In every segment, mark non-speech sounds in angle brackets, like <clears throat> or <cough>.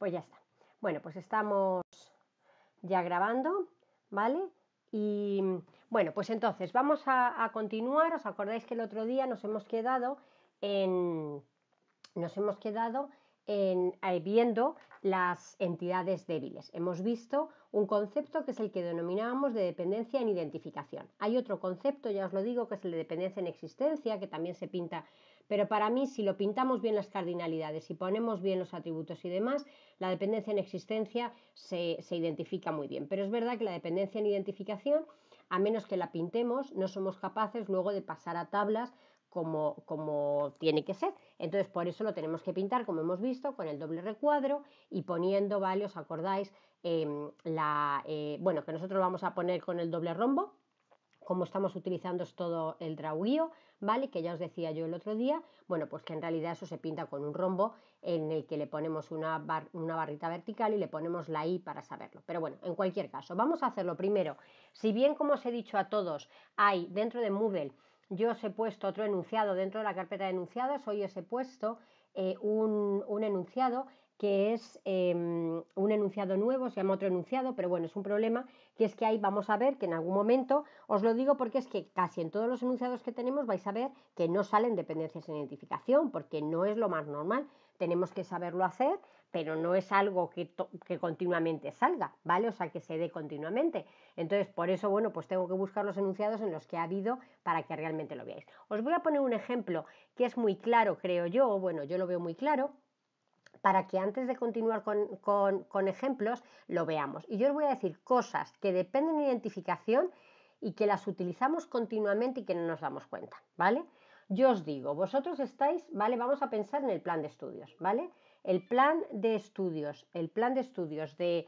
Pues ya está. Bueno, pues estamos ya grabando, ¿vale? Y bueno, pues entonces vamos a, continuar. ¿Os acordáis que el otro día nos hemos quedado en. Nos hemos quedado en, eh, viendo las entidades débiles. Hemos visto un concepto que es el que denominábamos de dependencia en identificación. Hay otro concepto, ya os lo digo, que es el de dependencia en existencia, que también se pinta pero para mí, si lo pintamos bien las cardinalidades, y ponemos bien los atributos y demás, la dependencia en existencia se, identifica muy bien. Pero es verdad que la dependencia en identificación, a menos que la pintemos, no somos capaces luego de pasar a tablas como, como, tiene que ser. Entonces, por eso lo tenemos que pintar, como hemos visto, con el doble recuadro y poniendo, ¿vale? acordáis? Em, la, eh, bueno, que nosotros vamos a poner con el doble rombo, como estamos utilizando todo el draguío, ¿vale? Que ya os decía yo el otro día, bueno, pues que en realidad eso se pinta con un rombo en el que le ponemos una, una barrita vertical y le ponemos la I para saberlo. Pero bueno, en cualquier caso, vamos a hacerlo primero. Si bien, como os he dicho a todos, hay dentro de Moodle, yo os he puesto otro enunciado dentro de la carpeta de enunciados, hoy os he puesto eh, un, un, enunciado que es em, un enunciado nuevo, se llama otro enunciado, pero bueno, es un problema, que es que ahí vamos a ver que en algún momento, os lo digo porque es que casi en todos los enunciados que tenemos vais a ver que no salen dependencias en identificación, porque no es lo más normal, tenemos que saberlo hacer, pero no es algo que, que continuamente salga, ¿vale? O sea, que se dé continuamente. Entonces, por eso, bueno, pues tengo que buscar los enunciados en los que ha habido para que realmente lo veáis. Os voy a poner un ejemplo que es muy claro, creo yo, bueno, yo lo veo muy claro, para que antes de continuar con, ejemplos lo veamos. Y yo os voy a decir cosas que dependen de identificación y que las utilizamos continuamente y que no nos damos cuenta, ¿vale? Yo os digo, vosotros estáis, ¿vale? Vamos a pensar en el plan de estudios, ¿vale? El plan de estudios, el plan de estudios de,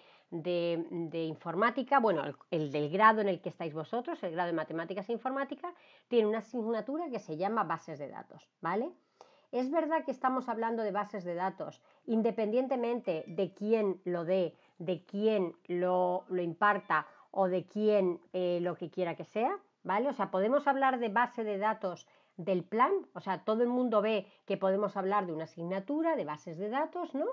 informática, bueno, el, del grado en el que estáis vosotros, el grado de matemáticas e informática, tiene una asignatura que se llama bases de datos, ¿vale? Es verdad que estamos hablando de bases de datos, independientemente de quién lo dé, de quién lo, imparta o de quién eh, lo que quiera que sea, ¿vale? O sea, podemos hablar de base de datos del plan, o sea, todo el mundo ve que podemos hablar de una asignatura, de bases de datos, ¿no?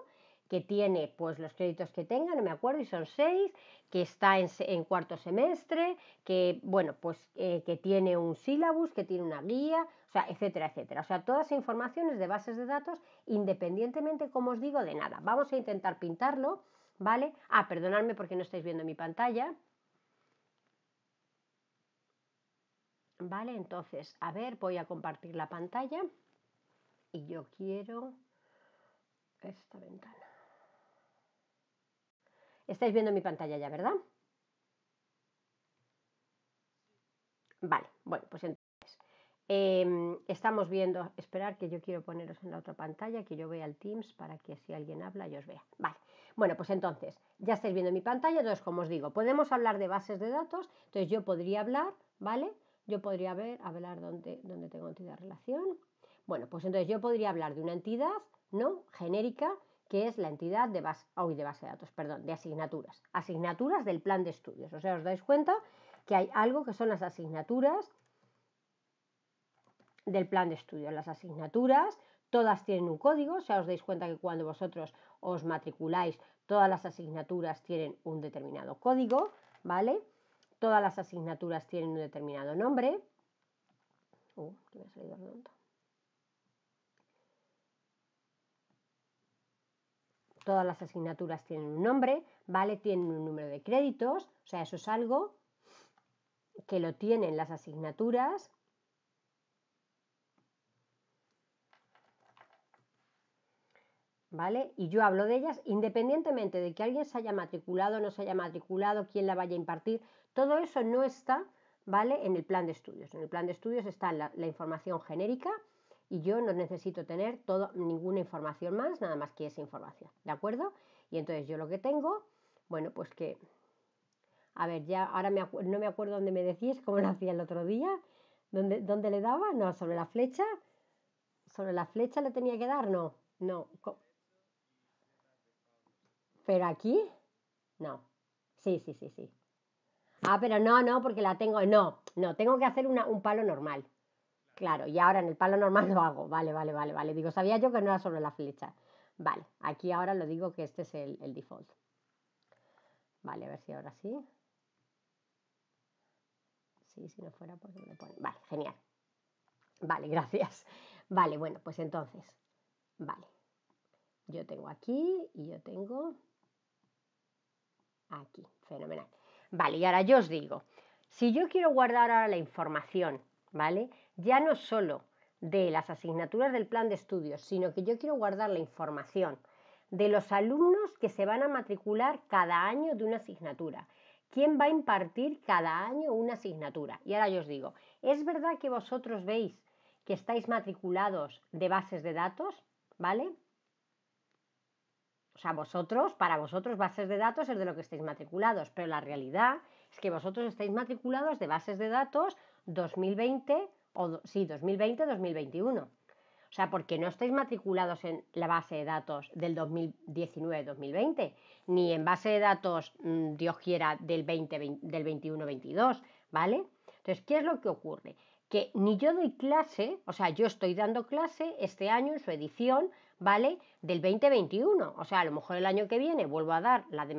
que tiene pues los créditos que tenga, no me acuerdo, y son seis, que está en, cuarto semestre, que bueno, pues eh, que tiene un sílabus, que tiene una guía, o sea, etcétera, etcétera. O sea, todas informaciones de bases de datos, independientemente, como os digo, de nada. Vamos a intentar pintarlo, ¿vale? Ah, perdonadme porque no estáis viendo mi pantalla. Vale, entonces, a ver, voy a compartir la pantalla y yo quiero esta ventana. Estáis viendo mi pantalla ya, ¿verdad? Vale, bueno, pues entonces em, estamos viendo, esperar que yo quiero poneros en la otra pantalla, que yo vea el Teams para que si alguien habla yo os vea. Vale, bueno, pues entonces ya estáis viendo mi pantalla, entonces como os digo, podemos hablar de bases de datos, entonces yo podría hablar, ¿vale? Yo podría ver, hablar dónde, dónde tengo entidad relación. Bueno, pues entonces yo podría hablar de una entidad, ¿no? Genérica, que es la entidad de base, o ah, de base de datos, perdón, de asignaturas, asignaturas del plan de estudios. O sea, os dais cuenta que hay algo que son las asignaturas del plan de estudios. Las asignaturas todas tienen un código, o sea, os dais cuenta que cuando vosotros os matriculáis, todas las asignaturas tienen un determinado código, ¿vale? Todas las asignaturas tienen un determinado nombre. Uh, me salido todas las asignaturas tienen un nombre, ¿vale? Tienen un número de créditos, o sea, eso es algo que lo tienen las asignaturas. ¿Vale? Y yo hablo de ellas independientemente de que alguien se haya matriculado, o no se haya matriculado, quién la vaya a impartir, todo eso no está, ¿vale? En el plan de estudios. En el plan de estudios está la información genérica y yo no necesito tener todo, ninguna información más, nada más que esa información, ¿de acuerdo? Y entonces yo lo que tengo, bueno, pues que, a ver, ya ahora no me acuerdo dónde me decís, cómo lo hacía el otro día, ¿Dónde, dónde le daba, no, sobre la flecha, sobre la flecha le tenía que dar, no, no, pero aquí, no, sí, sí, sí, sí. Ah, pero no, no, porque la tengo, no, no, tengo que hacer una, un palo normal, Claro, y ahora en el palo normal lo hago. Vale, vale, vale, vale. Digo, sabía yo que no era sobre la flecha. Vale, aquí ahora lo digo que este es el, default. Vale, a ver si ahora sí. Sí, si no fuera porque me lo pone, Vale, genial. Vale, <laughs> gracias. Vale, bueno, pues entonces. Vale. Yo tengo aquí y yo tengo aquí. Fenomenal. Vale, y ahora yo os digo, si yo quiero guardar ahora la información, ¿vale? ya no solo de las asignaturas del plan de estudios, sino que yo quiero guardar la información de los alumnos que se van a matricular cada año de una asignatura. ¿Quién va a impartir cada año una asignatura? Y ahora yo os digo, ¿es verdad que vosotros veis que estáis matriculados de bases de datos? ¿Vale? O sea, vosotros, para vosotros bases de datos es de lo que estáis matriculados, pero la realidad es que vosotros estáis matriculados de bases de datos 2020 o sí, 2020-2021. O sea, porque no estáis matriculados en la base de datos del 2019-2020, ni en base de datos, mm, Dios quiera, del, 21-22, ¿vale? Entonces, ¿qué es lo que ocurre? Que ni yo doy clase, o sea, yo estoy dando clase este año en su edición, ¿vale? Del 2021. O sea, a lo mejor el año que viene vuelvo a dar la de,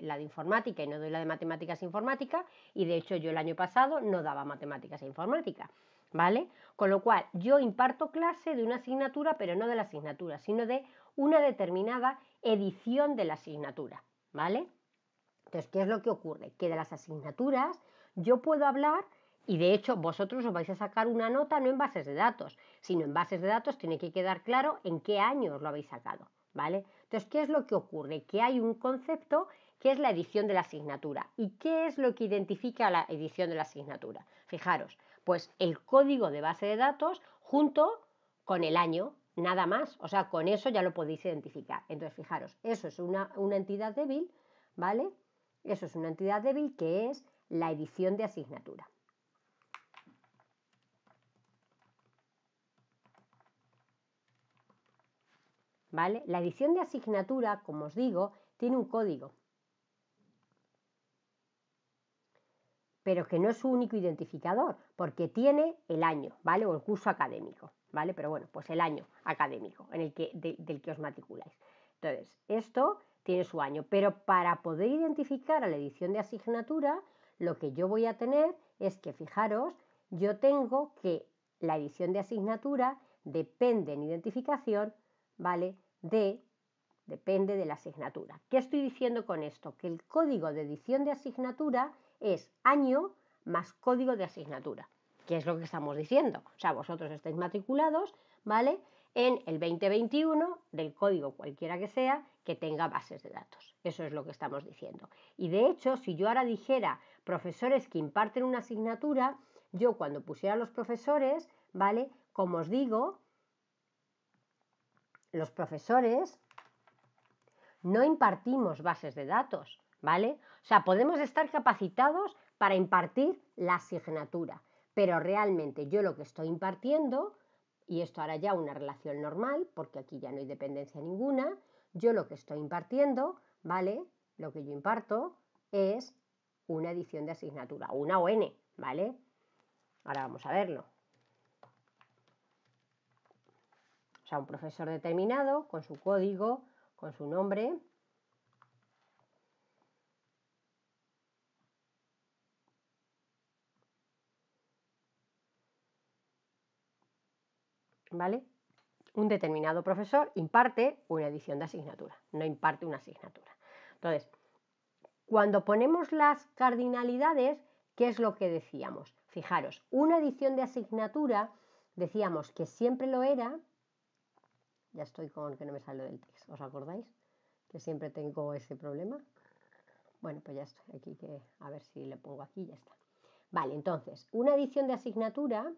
la de informática y no doy la de matemáticas e informática, y de hecho yo el año pasado no daba matemáticas e informática. ¿vale? Con lo cual, yo imparto clase de una asignatura, pero no de la asignatura, sino de una determinada edición de la asignatura, ¿vale? Entonces, ¿qué es lo que ocurre? Que de las asignaturas yo puedo hablar y de hecho vosotros os vais a sacar una nota no en bases de datos, sino en bases de datos tiene que quedar claro en qué año os lo habéis sacado, ¿vale? Entonces, ¿qué es lo que ocurre? Que hay un concepto que es la edición de la asignatura. ¿Y qué es lo que identifica la edición de la asignatura? Fijaros, pues el código de base de datos junto con el año, nada más. O sea, con eso ya lo podéis identificar. Entonces, fijaros, eso es una, una entidad débil, ¿vale? Eso es una entidad débil que es la edición de asignatura. ¿Vale? La edición de asignatura, como os digo, tiene un código. pero que no es su único identificador, porque tiene el año, ¿vale? O el curso académico, ¿vale? Pero bueno, pues el año académico en el que, del que os matriculáis. Entonces, esto tiene su año, pero para poder identificar a la edición de asignatura, lo que yo voy a tener es que, fijaros, yo tengo que la edición de asignatura depende en identificación, ¿vale? De, depende de la asignatura. ¿Qué estoy diciendo con esto? Que el código de edición de asignatura es año más código de asignatura, que es lo que estamos diciendo. O sea, vosotros estáis matriculados, ¿vale? En el 2021 del código cualquiera que sea que tenga bases de datos. Eso es lo que estamos diciendo. Y de hecho, si yo ahora dijera profesores que imparten una asignatura, yo cuando pusiera los profesores, ¿vale? Como os digo, los profesores no impartimos bases de datos, ¿vale? O sea, podemos estar capacitados para impartir la asignatura, pero realmente yo lo que estoy impartiendo, y esto hará ya una relación normal, porque aquí ya no hay dependencia ninguna, yo lo que estoy impartiendo, ¿vale? Lo que yo imparto es una edición de asignatura, una o ¿vale? Ahora vamos a verlo. O sea, un profesor determinado, con su código, con su nombre, ¿vale? Un determinado profesor imparte una edición de asignatura, no imparte una asignatura. Entonces, cuando ponemos las cardinalidades, ¿qué es lo que decíamos? Fijaros, una edición de asignatura decíamos que siempre lo era, ya estoy con que no me sale del texto, ¿os acordáis? Que siempre tengo ese problema. Bueno, pues ya estoy aquí, que a ver si le pongo aquí, ya está. Vale, entonces, una edición de asignatura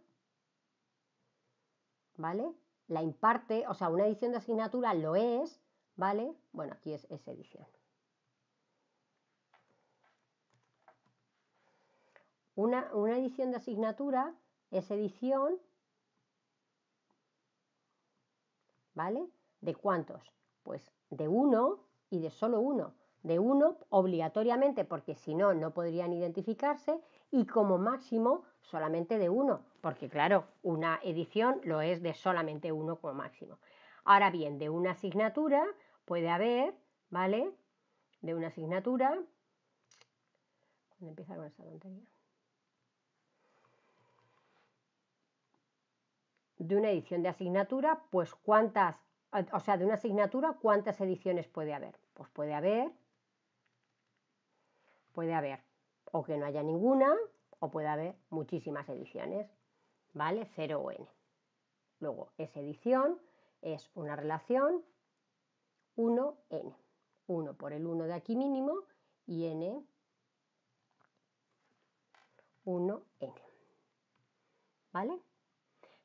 ¿vale? La imparte, o sea, una edición de asignatura lo es, ¿vale? Bueno, aquí es, esa edición. Una, una edición de asignatura es edición, ¿vale? ¿De cuántos? Pues de uno y de solo uno. De uno obligatoriamente, porque si no, no podrían identificarse, y como máximo solamente de uno, porque claro, una edición lo es de solamente uno como máximo. Ahora bien, de una asignatura puede haber, ¿vale? De una asignatura. Cuando empieza con esta tontería. De una edición de asignatura, pues cuántas, o sea, de una asignatura, ¿cuántas ediciones puede haber? Pues puede haber, puede haber, o que no haya ninguna, o puede haber muchísimas ediciones. ¿vale? o 0n. Luego es edición, es una relación 1n. 1 por el 1 de aquí mínimo y n 1n. ¿Vale?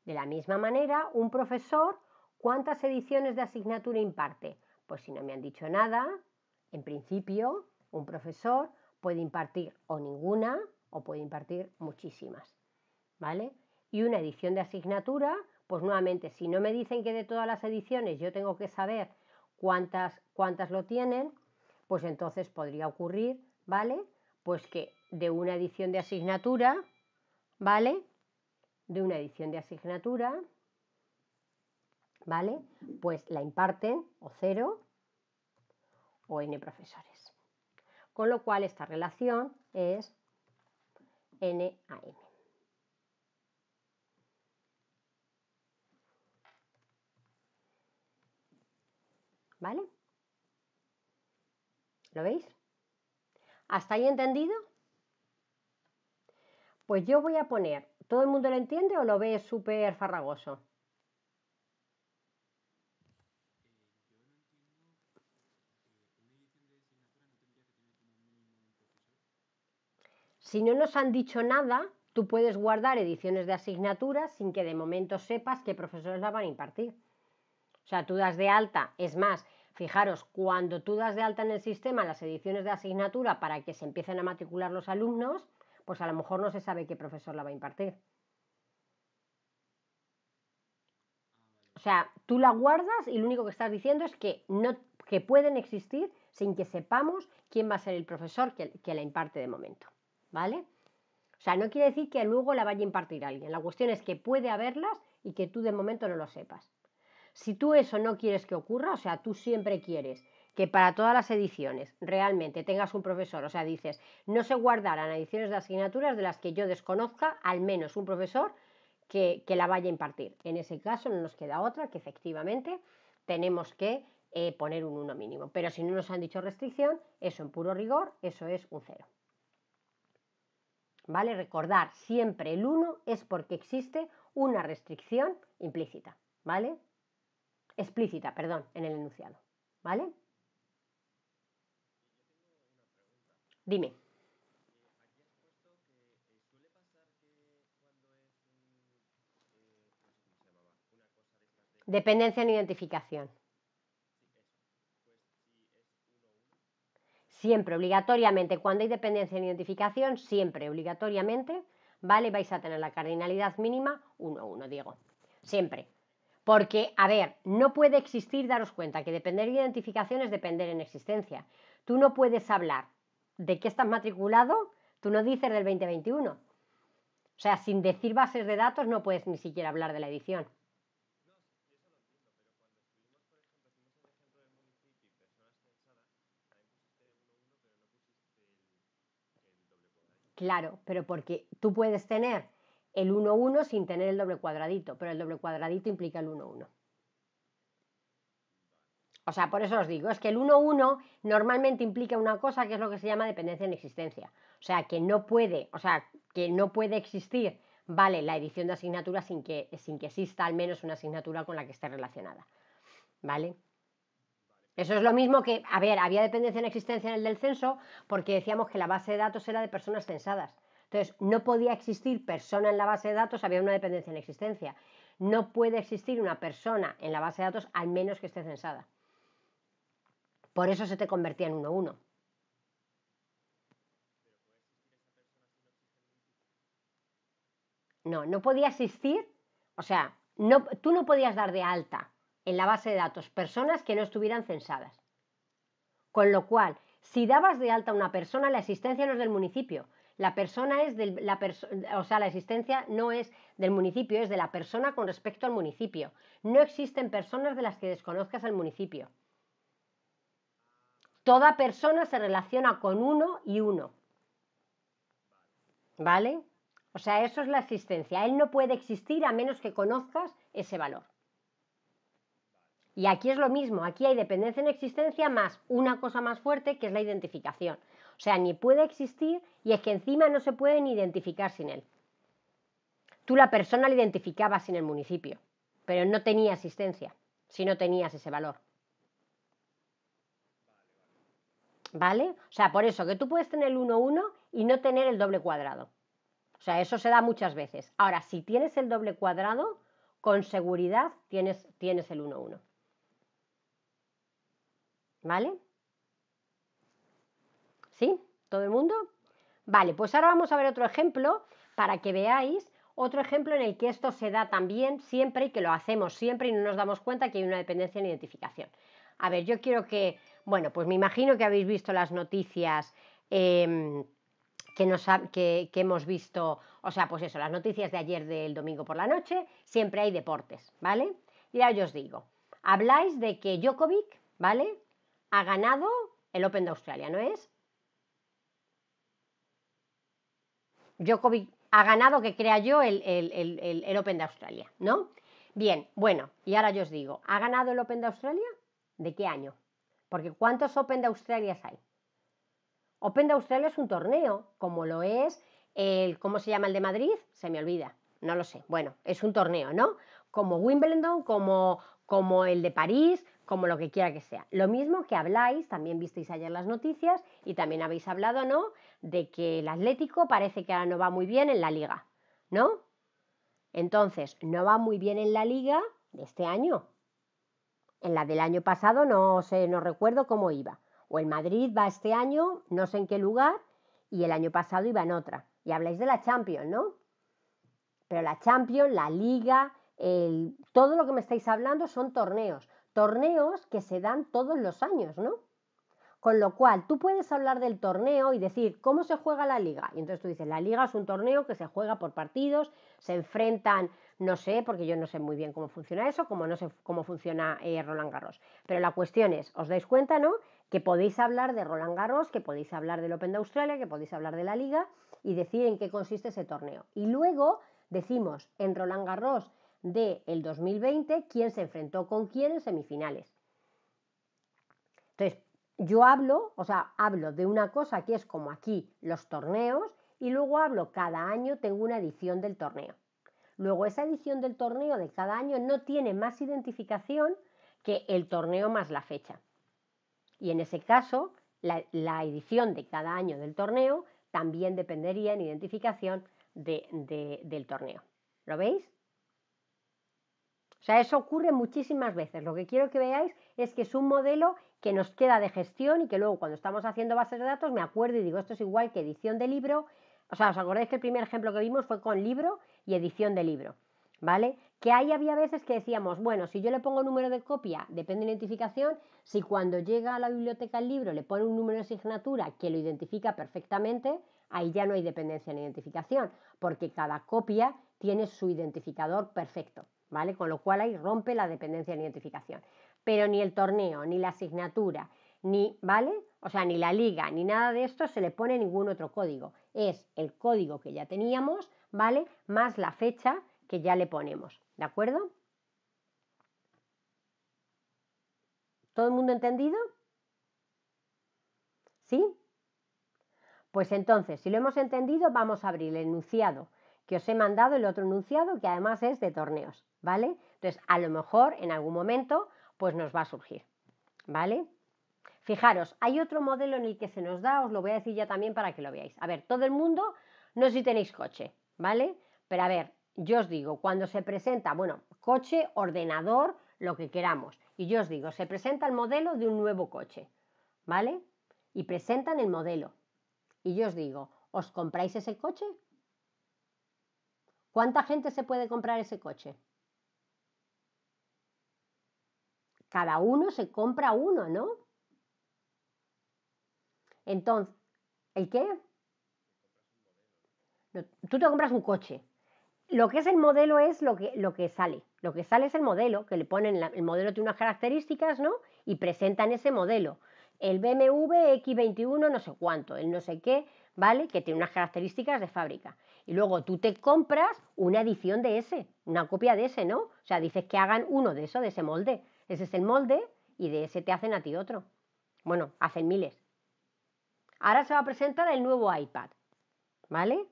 De la misma manera, un profesor, ¿cuántas ediciones de asignatura imparte? Pues si no me han dicho nada, en principio, un profesor puede impartir o ninguna o puede impartir muchísimas. ¿Vale? y una edición de asignatura, pues nuevamente, si no me dicen que de todas las ediciones yo tengo que saber cuántas, cuántas lo tienen, pues entonces podría ocurrir, ¿vale? Pues que de una edición de asignatura, ¿vale? De una edición de asignatura, ¿vale? Pues la imparten o cero o n profesores. Con lo cual esta relación es n a n. ¿Vale? ¿Lo veis? ¿Hasta ahí entendido? Pues yo voy a poner, ¿todo el mundo lo entiende o lo ve súper farragoso? Si no nos han dicho nada, tú puedes guardar ediciones de asignaturas sin que de momento sepas qué profesores la van a impartir. O sea, tú das de alta, es más, fijaros, cuando tú das de alta en el sistema las ediciones de asignatura para que se empiecen a matricular los alumnos, pues a lo mejor no se sabe qué profesor la va a impartir. O sea, tú la guardas y lo único que estás diciendo es que, no, que pueden existir sin que sepamos quién va a ser el profesor que, que la imparte de momento. ¿Vale? O sea, no quiere decir que luego la vaya a impartir alguien. La cuestión es que puede haberlas y que tú de momento no lo sepas. Si tú eso no quieres que ocurra, o sea, tú siempre quieres que para todas las ediciones realmente tengas un profesor, o sea, dices, no se guardarán ediciones de asignaturas de las que yo desconozca al menos un profesor que, la vaya a impartir. En ese caso no nos queda otra que efectivamente tenemos que eh, poner un 1 mínimo. Pero si no nos han dicho restricción, eso en puro rigor, eso es un 0. ¿Vale? Recordar siempre el 1 es porque existe una restricción implícita. ¿Vale? explícita, perdón, en el enunciado. ¿Vale? Dime. Dependencia en identificación. Siempre, obligatoriamente, cuando hay dependencia en identificación, siempre, obligatoriamente, ¿vale? Vais a tener la cardinalidad mínima 1, 1, Diego. Siempre. Porque, a ver, no puede existir, daros cuenta, que depender de identificación es depender en existencia. Tú no puedes hablar de qué estás matriculado, tú no dices del 2021. O sea, sin decir bases de datos no puedes ni siquiera hablar de la edición. Claro, pero porque tú puedes tener el 1-1 sin tener el doble cuadradito, pero el doble cuadradito implica el 1-1. O sea, por eso os digo, es que el 1-1 normalmente implica una cosa que es lo que se llama dependencia en existencia. O sea, que no puede, o sea, que no puede existir, vale, la edición de asignatura sin que, sin que exista al menos una asignatura con la que esté relacionada. ¿Vale? Eso es lo mismo que, a ver, había dependencia en existencia en el del censo porque decíamos que la base de datos era de personas censadas. Entonces, no podía existir persona en la base de datos, había una dependencia en existencia. No puede existir una persona en la base de datos al menos que esté censada. Por eso se te convertía en 1-1. No, no podía existir, o sea, tú no podías dar de alta en la base de datos personas que no estuvieran censadas. Con lo cual, si dabas de alta a una persona, la existencia no es del municipio, la persona es del, la o sea, la existencia no es del municipio, es de la persona con respecto al municipio. No existen personas de las que desconozcas el municipio. Toda persona se relaciona con uno y uno. ¿Vale? O sea, eso es la existencia. Él no puede existir a menos que conozcas ese valor. Y aquí es lo mismo, aquí hay dependencia en existencia más una cosa más fuerte que es la identificación. O sea, ni puede existir y es que encima no se pueden identificar sin él. Tú la persona la identificabas sin el municipio, pero no tenía asistencia si no tenías ese valor. ¿Vale? O sea, por eso que tú puedes tener el 1-1 y no tener el doble cuadrado. O sea, eso se da muchas veces. Ahora, si tienes el doble cuadrado, con seguridad tienes, tienes el 1-1. ¿Vale? ¿Sí? ¿Todo el mundo? Vale, pues ahora vamos a ver otro ejemplo para que veáis otro ejemplo en el que esto se da también siempre y que lo hacemos siempre y no nos damos cuenta que hay una dependencia en identificación. A ver, yo quiero que, bueno, pues me imagino que habéis visto las noticias em, que, que, hemos visto, o sea, pues eso, las noticias de ayer del domingo por la noche, siempre hay deportes, ¿vale? Y ya yo os digo, habláis de que Jokovic ¿vale? Ha ganado el Open de Australia, ¿no es? Djokovic ha ganado, que crea yo, el, el, Open de Australia, ¿no? Bien, bueno, y ahora yo os digo, ¿ha ganado el Open de Australia? ¿De qué año? Porque ¿cuántos Open de Australia hay? Open de Australia es un torneo, como lo es el, ¿cómo se llama el de Madrid? Se me olvida, no lo sé. Bueno, es un torneo, ¿no? Como Wimbledon, como, como el de París, como lo que quiera que sea. Lo mismo que habláis, también visteis ayer las noticias y también habéis hablado, ¿no? De que el Atlético parece que ahora no va muy bien en la liga, ¿no? Entonces, no va muy bien en la liga de este año. En la del año pasado no sé, no recuerdo cómo iba. O el Madrid va este año, no sé en qué lugar, y el año pasado iba en otra. Y habláis de la Champions, ¿no? Pero la Champions, la liga, el, todo lo que me estáis hablando son torneos torneos que se dan todos los años, ¿no? Con lo cual, tú puedes hablar del torneo y decir cómo se juega la liga. Y entonces tú dices, la liga es un torneo que se juega por partidos, se enfrentan, no sé, porque yo no sé muy bien cómo funciona eso, como no sé cómo funciona eh, Roland Garros. Pero la cuestión es, ¿os dais cuenta, no? Que podéis hablar de Roland Garros, que podéis hablar del Open de Australia, que podéis hablar de la liga y decir en qué consiste ese torneo. Y luego decimos, en Roland Garros del el 2020, quién se enfrentó con quién en semifinales. Entonces, yo hablo, o sea, hablo de una cosa que es como aquí los torneos y luego hablo cada año, tengo una edición del torneo. Luego esa edición del torneo de cada año no tiene más identificación que el torneo más la fecha. Y en ese caso, la, edición de cada año del torneo también dependería en identificación del torneo. ¿Lo veis? O sea, eso ocurre muchísimas veces. Lo que quiero que veáis es que es un modelo que nos queda de gestión y que luego cuando estamos haciendo bases de datos me acuerdo y digo, esto es igual que edición de libro. O sea, ¿os acordáis que el primer ejemplo que vimos fue con libro y edición de libro? ¿Vale? Que ahí había veces que decíamos, bueno, si yo le pongo número de copia, depende de identificación, si cuando llega a la biblioteca el libro le pone un número de asignatura que lo identifica perfectamente, ahí ya no hay dependencia en identificación, porque cada copia tiene su identificador perfecto. ¿vale? Con lo cual ahí rompe la dependencia de identificación. Pero ni el torneo, ni la asignatura, ni, ¿vale? O sea, ni la liga, ni nada de esto se le pone ningún otro código. Es el código que ya teníamos, ¿vale? Más la fecha que ya le ponemos, ¿de acuerdo? ¿Todo el mundo entendido? ¿Sí? Pues entonces, si lo hemos entendido, vamos a abrir el enunciado que os he mandado el otro enunciado que además es de torneos, ¿vale? Entonces, a lo mejor en algún momento, pues nos va a surgir, ¿vale? Fijaros, hay otro modelo en el que se nos da, os lo voy a decir ya también para que lo veáis. A ver, todo el mundo, no sé si tenéis coche, ¿vale? Pero a ver, yo os digo, cuando se presenta, bueno, coche, ordenador, lo que queramos. Y yo os digo, se presenta el modelo de un nuevo coche, ¿vale? Y presentan el modelo. Y yo os digo, ¿os compráis ese coche? ¿Cuánta gente se puede comprar ese coche? Cada uno se compra uno, ¿no? Entonces, ¿el qué? tú te compras un coche. Lo que es el modelo es lo que, lo que sale. Lo que sale es el modelo, que le ponen, el modelo tiene unas características, ¿no? Y presentan ese modelo. El BMW X21 no sé cuánto, el no sé qué, ¿vale? Que tiene unas características de fábrica. Y luego tú te compras una edición de ese, una copia de ese, ¿no? O sea, dices que hagan uno de eso, de ese molde. Ese es el molde y de ese te hacen a ti otro. Bueno, hacen miles. Ahora se va a presentar el nuevo iPad, ¿vale?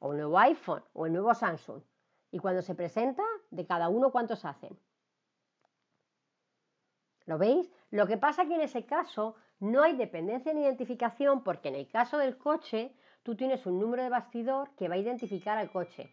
O el nuevo iPhone, o el nuevo Samsung. Y cuando se presenta, de cada uno, ¿cuántos hacen? ¿Lo veis? Lo que pasa es que en ese caso no hay dependencia en identificación porque en el caso del coche tú tienes un número de bastidor que va a identificar al coche.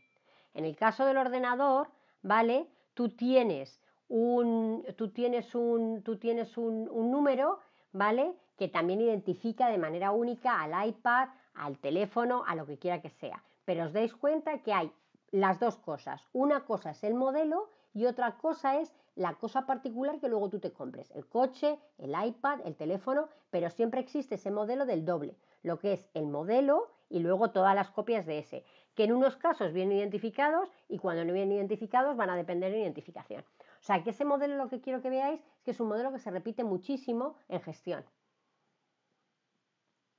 En el caso del ordenador, ¿vale? Tú tienes un, tú tienes un, número, ¿vale? Que también identifica de manera única al iPad, al teléfono, a lo que quiera que sea. Pero os dais cuenta que hay las dos cosas. Una cosa es el modelo y otra cosa es la cosa particular que luego tú te compres. El coche, el iPad, el teléfono, pero siempre existe ese modelo del doble lo que es el modelo y luego todas las copias de ese, que en unos casos vienen identificados y cuando no vienen identificados van a depender de identificación. O sea que ese modelo lo que quiero que veáis es que es un modelo que se repite muchísimo en gestión.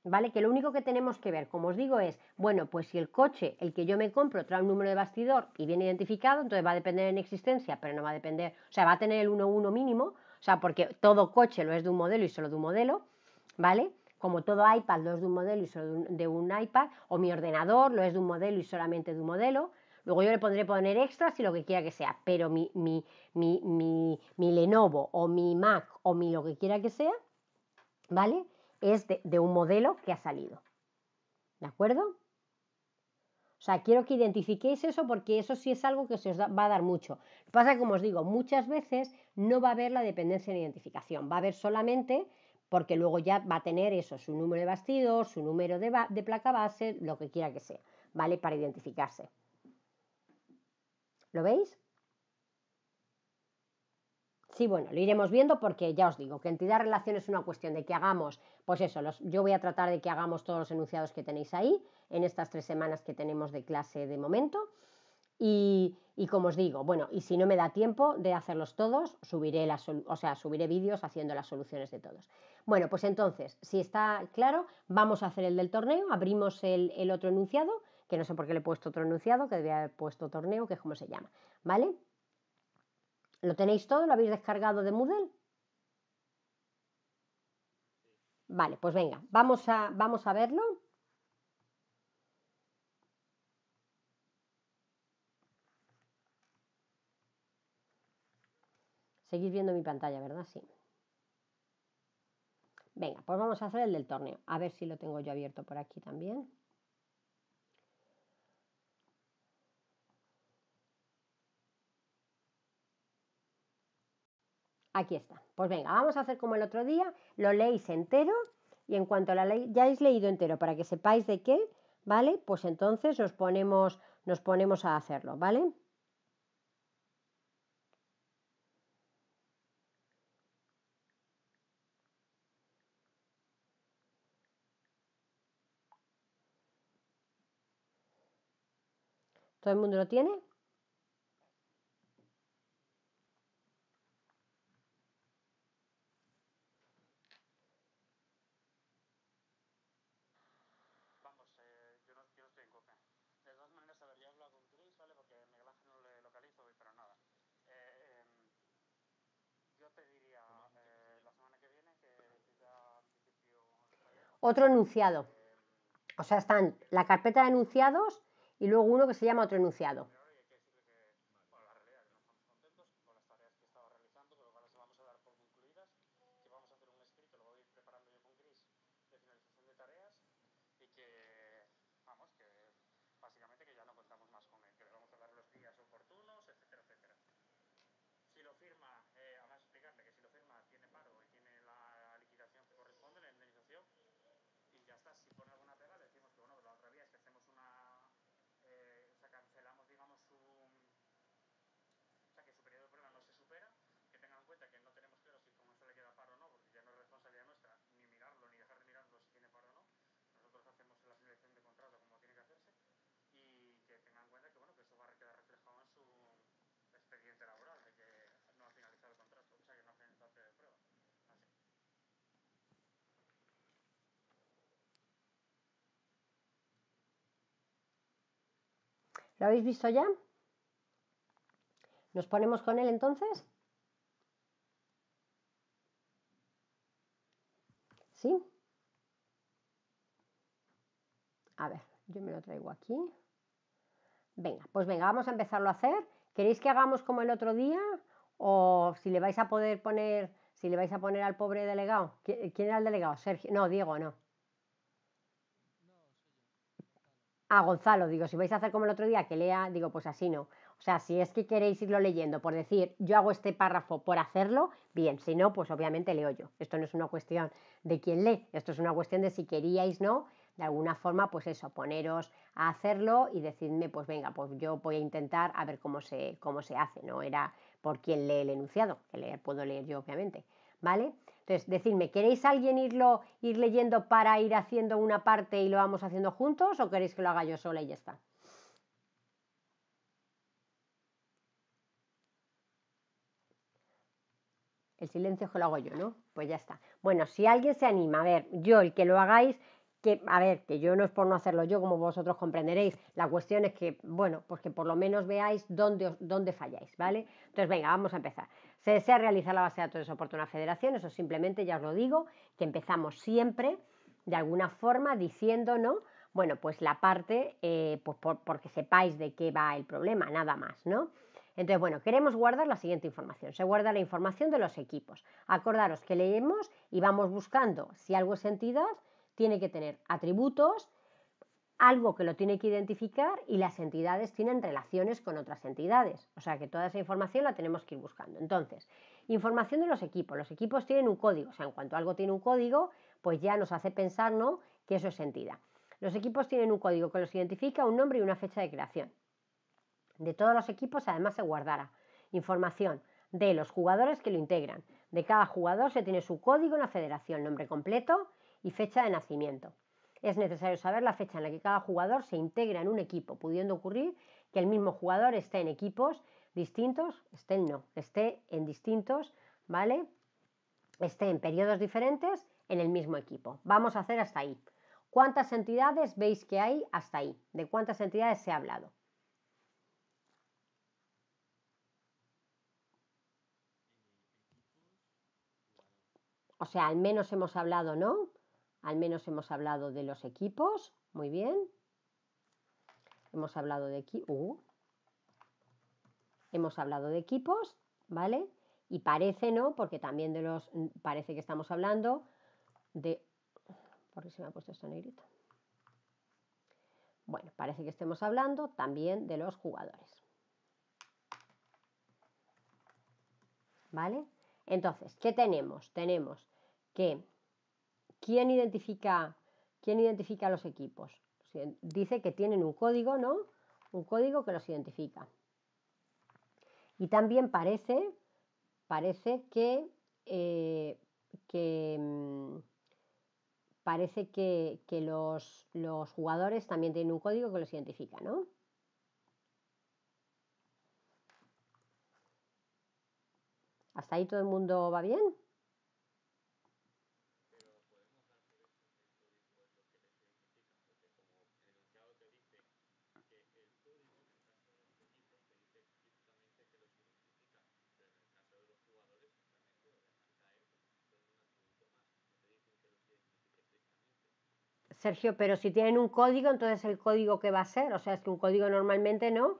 ¿Vale? Que lo único que tenemos que ver, como os digo, es, bueno, pues si el coche, el que yo me compro, trae un número de bastidor y viene identificado, entonces va a depender en existencia, pero no va a depender, o sea, va a tener el 1-1 mínimo, o sea, porque todo coche lo es de un modelo y solo de un modelo, ¿vale? como todo iPad lo es de un modelo y solo de un iPad, o mi ordenador lo es de un modelo y solamente de un modelo. Luego yo le pondré poner extras y lo que quiera que sea, pero mi, Lenovo o mi Mac o mi lo que quiera que sea, ¿vale? Es de, un modelo que ha salido. ¿De acuerdo? O sea, quiero que identifiquéis eso porque eso sí es algo que se os va a dar mucho. Lo que pasa es que, como os digo, muchas veces no va a haber la dependencia en identificación, va a haber solamente porque luego ya va a tener eso, su número de bastidor, su número de, placa base, lo que quiera que sea, ¿vale? Para identificarse. ¿Lo veis? Sí, bueno, lo iremos viendo porque ya os digo que entidad-relación es una cuestión de que hagamos, pues eso, yo voy a tratar de que hagamos todos los enunciados que tenéis ahí en estas tres semanas que tenemos de clase de momento. Y, como os digo, bueno, y si no me da tiempo de hacerlos todos, subiré, o sea, subiré vídeos haciendo las soluciones de todos. Bueno, pues entonces, si está claro, vamos a hacer el del torneo, abrimos el, otro enunciado, que no sé por qué le he puesto otro enunciado, que debía haber puesto torneo, que es como se llama, ¿vale? ¿Lo tenéis todo? ¿Lo habéis descargado de Moodle? Vale, pues venga, vamos a, vamos a verlo. Seguís viendo mi pantalla, ¿verdad? Sí. Venga, pues vamos a hacer el del torneo. A ver si lo tengo yo abierto por aquí también. Aquí está. Pues venga, vamos a hacer como el otro día. Lo leéis entero y en cuanto la ya hayáis leído entero para que sepáis de qué, ¿vale? Pues entonces ponemos, nos ponemos a hacerlo, ¿vale? ¿Todo el mundo lo tiene? Vamos, eh, yo, no, estoy en copia. De todas maneras, a ver, ya hablo con Chris, ¿vale? Porque mi Ángel no le localizo hoy, pero nada. Eh, em, yo te diría eh, la semana que viene que ya anticipio. Otro enunciado. Eh, o sea, están la carpeta de enunciados y luego uno que se llama otro enunciado. ¿Lo habéis visto ya? ¿Nos ponemos con él entonces? ¿Sí? A ver, yo me lo traigo aquí. Venga, pues venga, vamos a empezarlo a hacer. ¿Queréis que hagamos como el otro día? O si le vais a poder poner, si le vais a poner al pobre delegado. ¿Quién era el delegado? Sergio. No, Diego, no. a Gonzalo, digo, si vais a hacer como el otro día que lea, digo, pues así no. O sea, si es que queréis irlo leyendo por decir, yo hago este párrafo por hacerlo, bien, si no, pues obviamente leo yo. Esto no es una cuestión de quién lee, esto es una cuestión de si queríais, ¿no? De alguna forma, pues eso, poneros a hacerlo y decidme, pues venga, pues yo voy a intentar a ver cómo se, cómo se hace, ¿no? Era por quién lee el enunciado, que leer puedo leer yo, obviamente. ¿vale? Entonces, decidme, ¿queréis alguien irlo, ir leyendo para ir haciendo una parte y lo vamos haciendo juntos o queréis que lo haga yo sola y ya está? El silencio es que lo hago yo, ¿no? Pues ya está. Bueno, si alguien se anima, a ver, yo el que lo hagáis, que, a ver, que yo no es por no hacerlo yo, como vosotros comprenderéis. La cuestión es que, bueno, pues que por lo menos veáis dónde, dónde falláis, ¿vale? Entonces, venga, vamos a empezar. Se desea realizar la base de datos de soporte a una federación, eso simplemente ya os lo digo, que empezamos siempre de alguna forma diciendo, ¿no? Bueno, pues la parte, eh, pues porque sepáis de qué va el problema, nada más, ¿no? Entonces, bueno, queremos guardar la siguiente información. Se guarda la información de los equipos. Acordaros que leemos y vamos buscando si algo es entidad, tiene que tener atributos, algo que lo tiene que identificar y las entidades tienen relaciones con otras entidades. O sea que toda esa información la tenemos que ir buscando. Entonces, información de los equipos. Los equipos tienen un código. O sea, en cuanto algo tiene un código, pues ya nos hace pensar ¿no? que eso es entidad. Los equipos tienen un código que los identifica, un nombre y una fecha de creación. De todos los equipos además se guardará información de los jugadores que lo integran. De cada jugador se tiene su código, en la federación, nombre completo y fecha de nacimiento. Es necesario saber la fecha en la que cada jugador se integra en un equipo, pudiendo ocurrir que el mismo jugador esté en equipos distintos, esté no, esté en distintos, ¿vale? Esté en periodos diferentes en el mismo equipo. Vamos a hacer hasta ahí. ¿Cuántas entidades veis que hay hasta ahí? ¿De cuántas entidades se ha hablado? O sea, al menos hemos hablado, ¿no? Al menos hemos hablado de los equipos, muy bien. Hemos hablado de equipos, uh. hemos hablado de equipos, ¿vale? Y parece, ¿no? Porque también de los, mm, parece que estamos hablando de, ¿por qué se me ha puesto esto negrito? Bueno, parece que estemos hablando también de los jugadores. ¿Vale? Entonces, ¿qué tenemos? Tenemos que ¿Quién identifica, quién identifica a los equipos? Dice que tienen un código, ¿no? Un código que los identifica. Y también parece, parece que, eh, mm, parece que, los, los, jugadores también tienen un código que los identifica, ¿no? ¿Hasta ahí todo el mundo va bien? Sergio, pero si tienen un código, entonces el código que va a ser, o sea, es que un código normalmente no.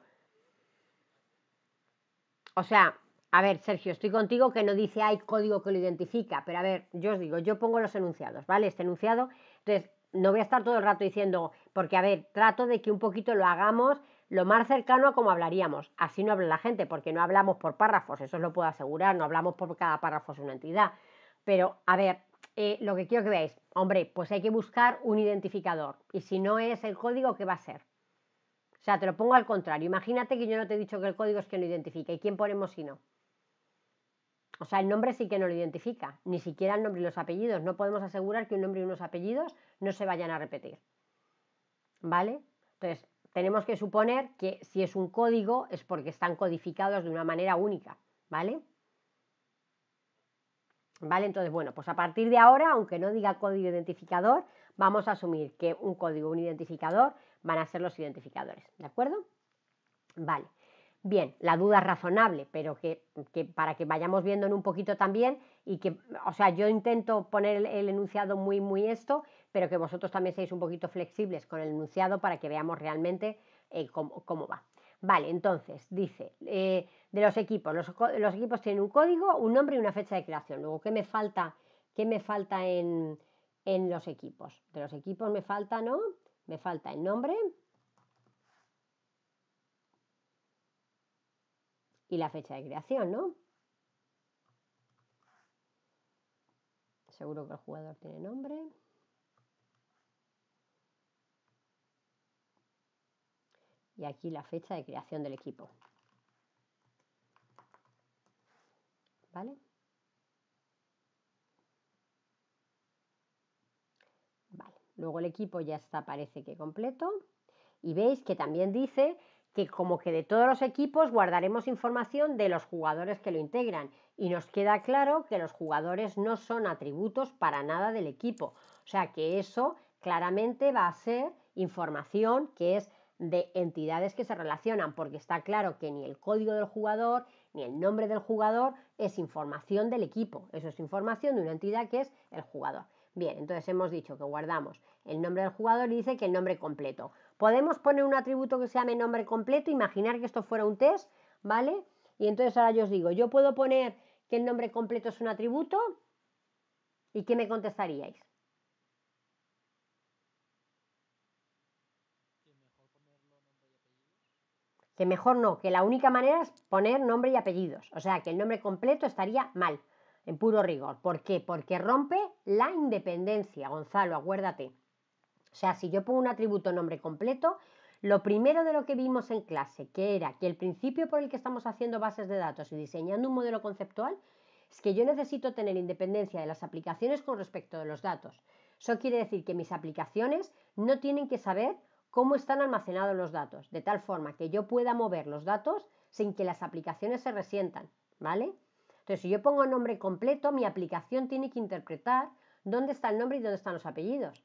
O sea, a ver, Sergio, estoy contigo que no dice hay código que lo identifica, pero a ver, yo os digo, yo pongo los enunciados, ¿vale? Este enunciado, entonces no voy a estar todo el rato diciendo, porque a ver, trato de que un poquito lo hagamos lo más cercano a como hablaríamos. Así no habla la gente, porque no hablamos por párrafos, eso os lo puedo asegurar, no hablamos por cada párrafo es una entidad. Pero, a ver, eh, lo que quiero que veáis, hombre, pues hay que buscar un identificador. Y si no es el código, ¿qué va a ser? O sea, te lo pongo al contrario. Imagínate que yo no te he dicho que el código es que lo identifica. ¿Y quién ponemos si no? O sea, el nombre sí que no lo identifica, ni siquiera el nombre y los apellidos. No podemos asegurar que un nombre y unos apellidos no se vayan a repetir. ¿Vale? Entonces, tenemos que suponer que si es un código es porque están codificados de una manera única. ¿Vale? ¿Vale? Entonces, bueno, pues a partir de ahora, aunque no diga código identificador, vamos a asumir que un código, un identificador, van a ser los identificadores, ¿de acuerdo? Vale. Bien, la duda es razonable, pero que, para que vayamos viendo en un poquito también y que, o sea, yo intento poner el, enunciado muy, muy esto, pero que vosotros también seáis un poquito flexibles con el enunciado para que veamos realmente eh, cómo va. Vale, entonces, dice, eh, de los equipos, los, equipos tienen un código, un nombre y una fecha de creación. Luego, ¿qué me falta, qué me falta en, en los equipos? De los equipos me falta, ¿no? Me falta el nombre y la fecha de creación, ¿no? Seguro que el jugador tiene nombre. y aquí la fecha de creación del equipo. ¿Vale? luego el equipo ya está, parece que completo. Y veis que también dice que como que de todos los equipos guardaremos información de los jugadores que lo integran. Y nos queda claro que los jugadores no son atributos para nada del equipo. O sea que eso claramente va a ser información que es de entidades que se relacionan, porque está claro que ni el código del jugador ni el nombre del jugador es información del equipo, eso es información de una entidad que es el jugador. Bien, entonces hemos dicho que guardamos el nombre del jugador y dice que el nombre completo. Podemos poner un atributo que se llame nombre completo, imaginar que esto fuera un test, ¿vale? Y entonces ahora yo os digo, yo puedo poner que el nombre completo es un atributo y qué me contestaríais. que mejor no, que la única manera es poner nombre y apellidos. O sea, que el nombre completo estaría mal, en puro rigor. ¿Por qué? Porque rompe la independencia, Gonzalo, acuérdate. O sea, si yo pongo un atributo nombre completo, lo primero de lo que vimos en clase, que era que el principio por el que estamos haciendo bases de datos y diseñando un modelo conceptual, es que yo necesito tener independencia de las aplicaciones con respecto de los datos. Eso quiere decir que mis aplicaciones no tienen que saber cómo están almacenados los datos, de tal forma que yo pueda mover los datos sin que las aplicaciones se resientan, ¿vale? Entonces, si yo pongo nombre completo, mi aplicación tiene que interpretar dónde está el nombre y dónde están los apellidos.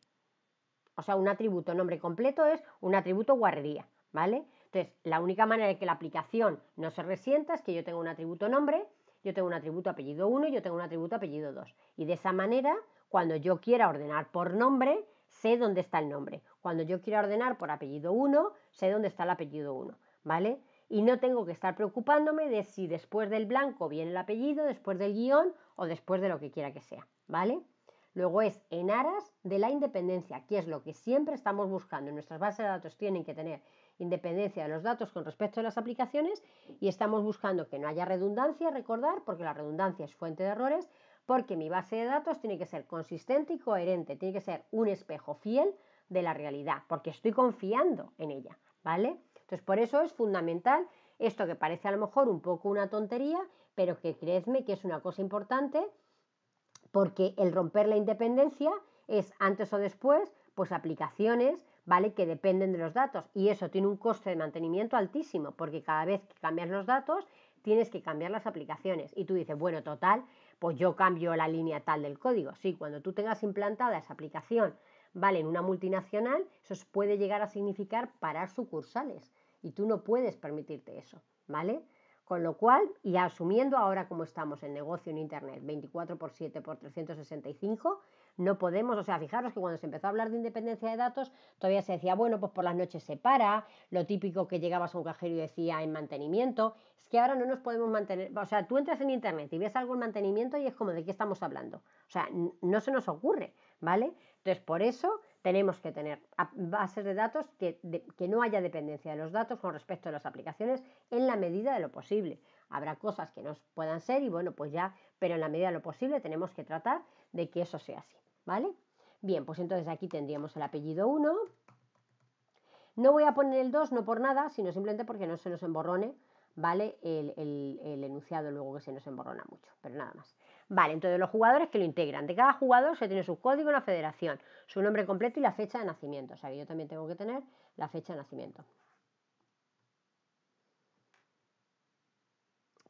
O sea, un atributo nombre completo es un atributo guardería, ¿vale? Entonces, la única manera de que la aplicación no se resienta es que yo tenga un atributo nombre, yo tengo un atributo apellido 1 y yo tengo un atributo apellido 2. Y de esa manera, cuando yo quiera ordenar por nombre, sé dónde está el nombre. Cuando yo quiero ordenar por apellido 1, sé dónde está el apellido 1, ¿vale? Y no tengo que estar preocupándome de si después del blanco viene el apellido, después del guión o después de lo que quiera que sea, ¿vale? Luego es en aras de la independencia, que es lo que siempre estamos buscando. Nuestras bases de datos tienen que tener independencia de los datos con respecto a las aplicaciones y estamos buscando que no haya redundancia, recordar, porque la redundancia es fuente de errores porque mi base de datos tiene que ser consistente y coherente, tiene que ser un espejo fiel de la realidad, porque estoy confiando en ella, ¿vale? Entonces, por eso es fundamental esto que parece a lo mejor un poco una tontería, pero que creedme que es una cosa importante, porque el romper la independencia es antes o después, pues aplicaciones, ¿vale? Que dependen de los datos y eso tiene un coste de mantenimiento altísimo, porque cada vez que cambias los datos, tienes que cambiar las aplicaciones. Y tú dices, bueno, total, pues yo cambio la línea tal del código. Sí, cuando tú tengas implantada esa aplicación, vale, en una multinacional, eso puede llegar a significar parar sucursales y tú no puedes permitirte eso, ¿vale? Con lo cual, y asumiendo ahora como estamos en negocio en Internet 24 por 7 por 365, no podemos, o sea, fijaros que cuando se empezó a hablar de independencia de datos, todavía se decía, bueno, pues por las noches se para, lo típico que llegabas a un cajero y decía en mantenimiento, es que ahora no nos podemos mantener, o sea, tú entras en internet y ves algo en mantenimiento y es como de qué estamos hablando, o sea, no se nos ocurre, ¿vale? Entonces, por eso tenemos que tener bases de datos que, que, no haya dependencia de los datos con respecto a las aplicaciones en la medida de lo posible. Habrá cosas que no puedan ser y bueno, pues ya, pero en la medida de lo posible tenemos que tratar de que eso sea así, ¿vale? Bien, pues entonces aquí tendríamos el apellido 1. No voy a poner el 2, no por nada, sino simplemente porque no se nos emborrone, ¿vale? El, enunciado luego que se nos emborrona mucho, pero nada más. Vale, entonces los jugadores que lo integran. De cada jugador se tiene su código en la federación, su nombre completo y la fecha de nacimiento. O sea que yo también tengo que tener la fecha de nacimiento.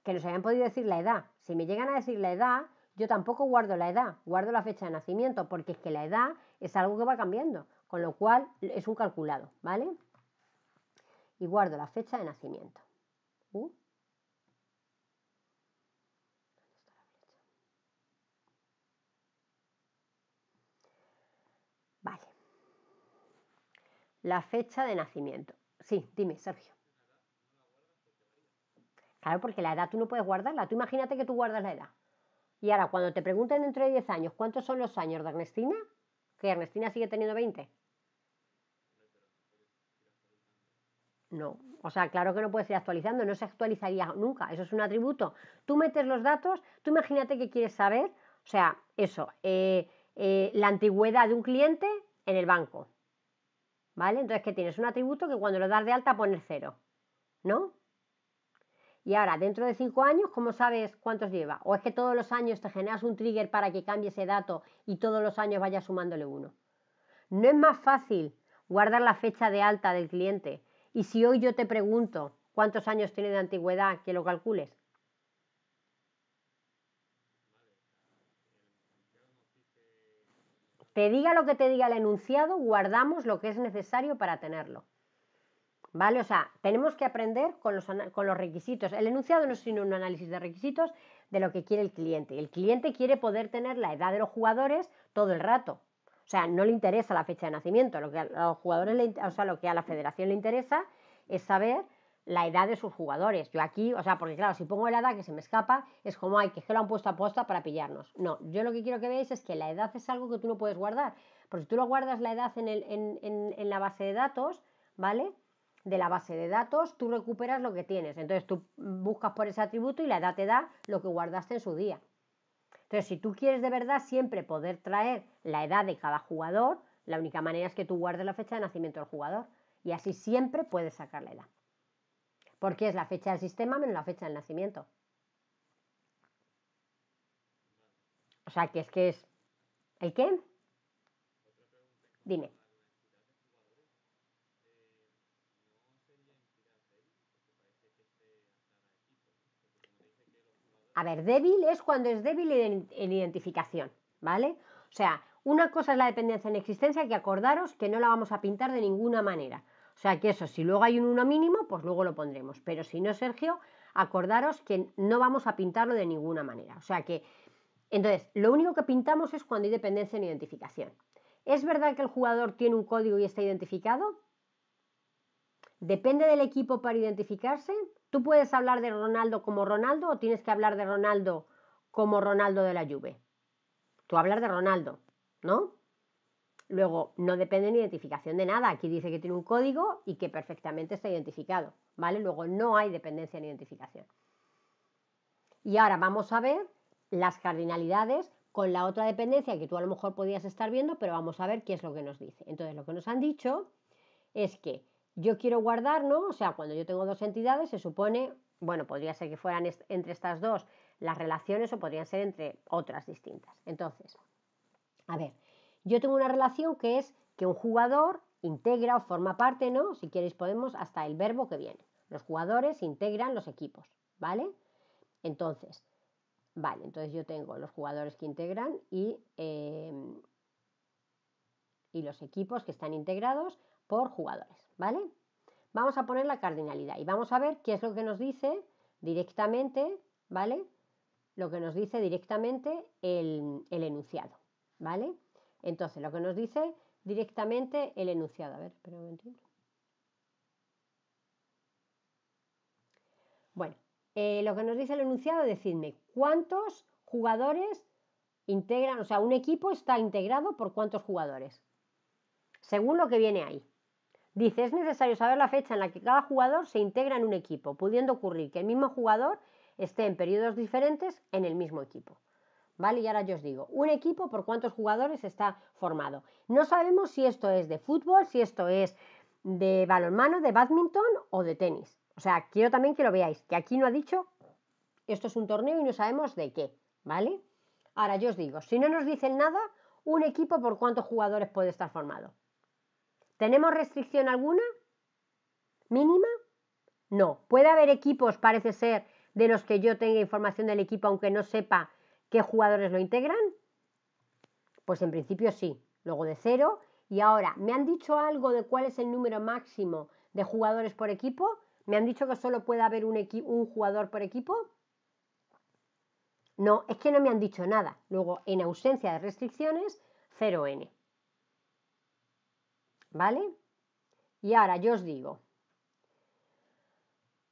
Que nos hayan podido decir la edad. Si me llegan a decir la edad, yo tampoco guardo la edad, guardo la fecha de nacimiento, porque es que la edad es algo que va cambiando, con lo cual es un calculado, ¿vale? Y guardo la fecha de nacimiento. ¿Mm? Vale. La fecha de nacimiento. Sí, dime, Sergio. Claro, porque la edad tú no puedes guardarla. Tú imagínate que tú guardas la edad. Y ahora, cuando te pregunten dentro de 10 años cuántos son los años de Ernestina, que Ernestina sigue teniendo 20. No, o sea, claro que no puedes ir actualizando, no se actualizaría nunca, eso es un atributo. Tú metes los datos, tú imagínate que quieres saber, o sea, eso, eh, eh, la antigüedad de un cliente en el banco. ¿Vale? Entonces, que tienes? Un atributo que cuando lo das de alta pone cero, ¿no? Y ahora, dentro de cinco años, ¿cómo sabes cuántos lleva? ¿O es que todos los años te generas un trigger para que cambie ese dato y todos los años vayas sumándole uno? ¿No es más fácil guardar la fecha de alta del cliente? Y si hoy yo te pregunto cuántos años tiene de antigüedad, que lo calcules. Te diga lo que te diga el enunciado, guardamos lo que es necesario para tenerlo. ¿Vale? O sea, tenemos que aprender con los, con los requisitos. El enunciado no es sino un análisis de requisitos de lo que quiere el cliente. El cliente quiere poder tener la edad de los jugadores todo el rato. O sea, no le interesa la fecha de nacimiento. Lo que a los jugadores, le, o sea, lo que a la federación le interesa es saber la edad de sus jugadores. Yo aquí, o sea, porque claro, si pongo la edad que se me escapa, es como, ay, que es que lo han puesto a posta para pillarnos. No, yo lo que quiero que veáis es que la edad es algo que tú no puedes guardar. Porque si tú lo guardas la edad en, el, en, en la base de datos, ¿vale? de la base de datos, tú recuperas lo que tienes. Entonces tú buscas por ese atributo y la edad te da lo que guardaste en su día. Entonces, si tú quieres de verdad siempre poder traer la edad de cada jugador, la única manera es que tú guardes la fecha de nacimiento del jugador. Y así siempre puedes sacar la edad. Porque es la fecha del sistema menos la fecha del nacimiento. O sea, que es que es... ¿El qué? Dime. A ver, débil es cuando es débil en, identificación, ¿vale? O sea, una cosa es la dependencia en existencia que acordaros que no la vamos a pintar de ninguna manera. O sea que eso, si luego hay un uno mínimo, pues luego lo pondremos. Pero si no, Sergio, acordaros que no vamos a pintarlo de ninguna manera. O sea que, entonces, lo único que pintamos es cuando hay dependencia en identificación. ¿Es verdad que el jugador tiene un código y está identificado? Depende del equipo para identificarse. Tú puedes hablar de Ronaldo como Ronaldo o tienes que hablar de Ronaldo como Ronaldo de la Juve. Tú hablar de Ronaldo, ¿no? Luego, no depende ni identificación de nada. Aquí dice que tiene un código y que perfectamente está identificado, ¿vale? Luego, no hay dependencia en identificación. Y ahora vamos a ver las cardinalidades con la otra dependencia que tú a lo mejor podías estar viendo, pero vamos a ver qué es lo que nos dice. Entonces, lo que nos han dicho es que yo quiero guardar, ¿no? O sea, cuando yo tengo dos entidades, se supone, bueno, podría ser que fueran entre estas dos las relaciones o podrían ser entre otras distintas. Entonces, a ver, yo tengo una relación que es que un jugador integra o forma parte, ¿no? Si queréis podemos hasta el verbo que viene. Los jugadores integran los equipos, ¿vale? Entonces, vale, entonces yo tengo los jugadores que integran y, eh, y los equipos que están integrados por jugadores. ¿vale? Vamos a poner la cardinalidad y vamos a ver qué es lo que nos dice directamente, ¿vale? Lo que nos dice directamente el, enunciado, ¿vale? Entonces, lo que nos dice directamente el enunciado. A ver, un Bueno, eh, lo que nos dice el enunciado decidme, cuántos jugadores integran, o sea, un equipo está integrado por cuántos jugadores, según lo que viene ahí. Dice, es necesario saber la fecha en la que cada jugador se integra en un equipo, pudiendo ocurrir que el mismo jugador esté en periodos diferentes en el mismo equipo. ¿Vale? Y ahora yo os digo, un equipo por cuántos jugadores está formado. No sabemos si esto es de fútbol, si esto es de balonmano, de badminton o de tenis. O sea, quiero también que lo veáis, que aquí no ha dicho esto es un torneo y no sabemos de qué, ¿vale? Ahora yo os digo, si no nos dicen nada, un equipo por cuántos jugadores puede estar formado. ¿Tenemos restricción alguna? ¿Mínima? No. Puede haber equipos, parece ser, de los que yo tenga información del equipo, aunque no sepa qué jugadores lo integran. Pues en principio sí. Luego de cero. Y ahora, ¿me han dicho algo de cuál es el número máximo de jugadores por equipo? ¿Me han dicho que solo puede haber un, jugador por equipo? No, es que no me han dicho nada. Luego, en ausencia de restricciones, 0N. ¿vale? Y ahora yo os digo,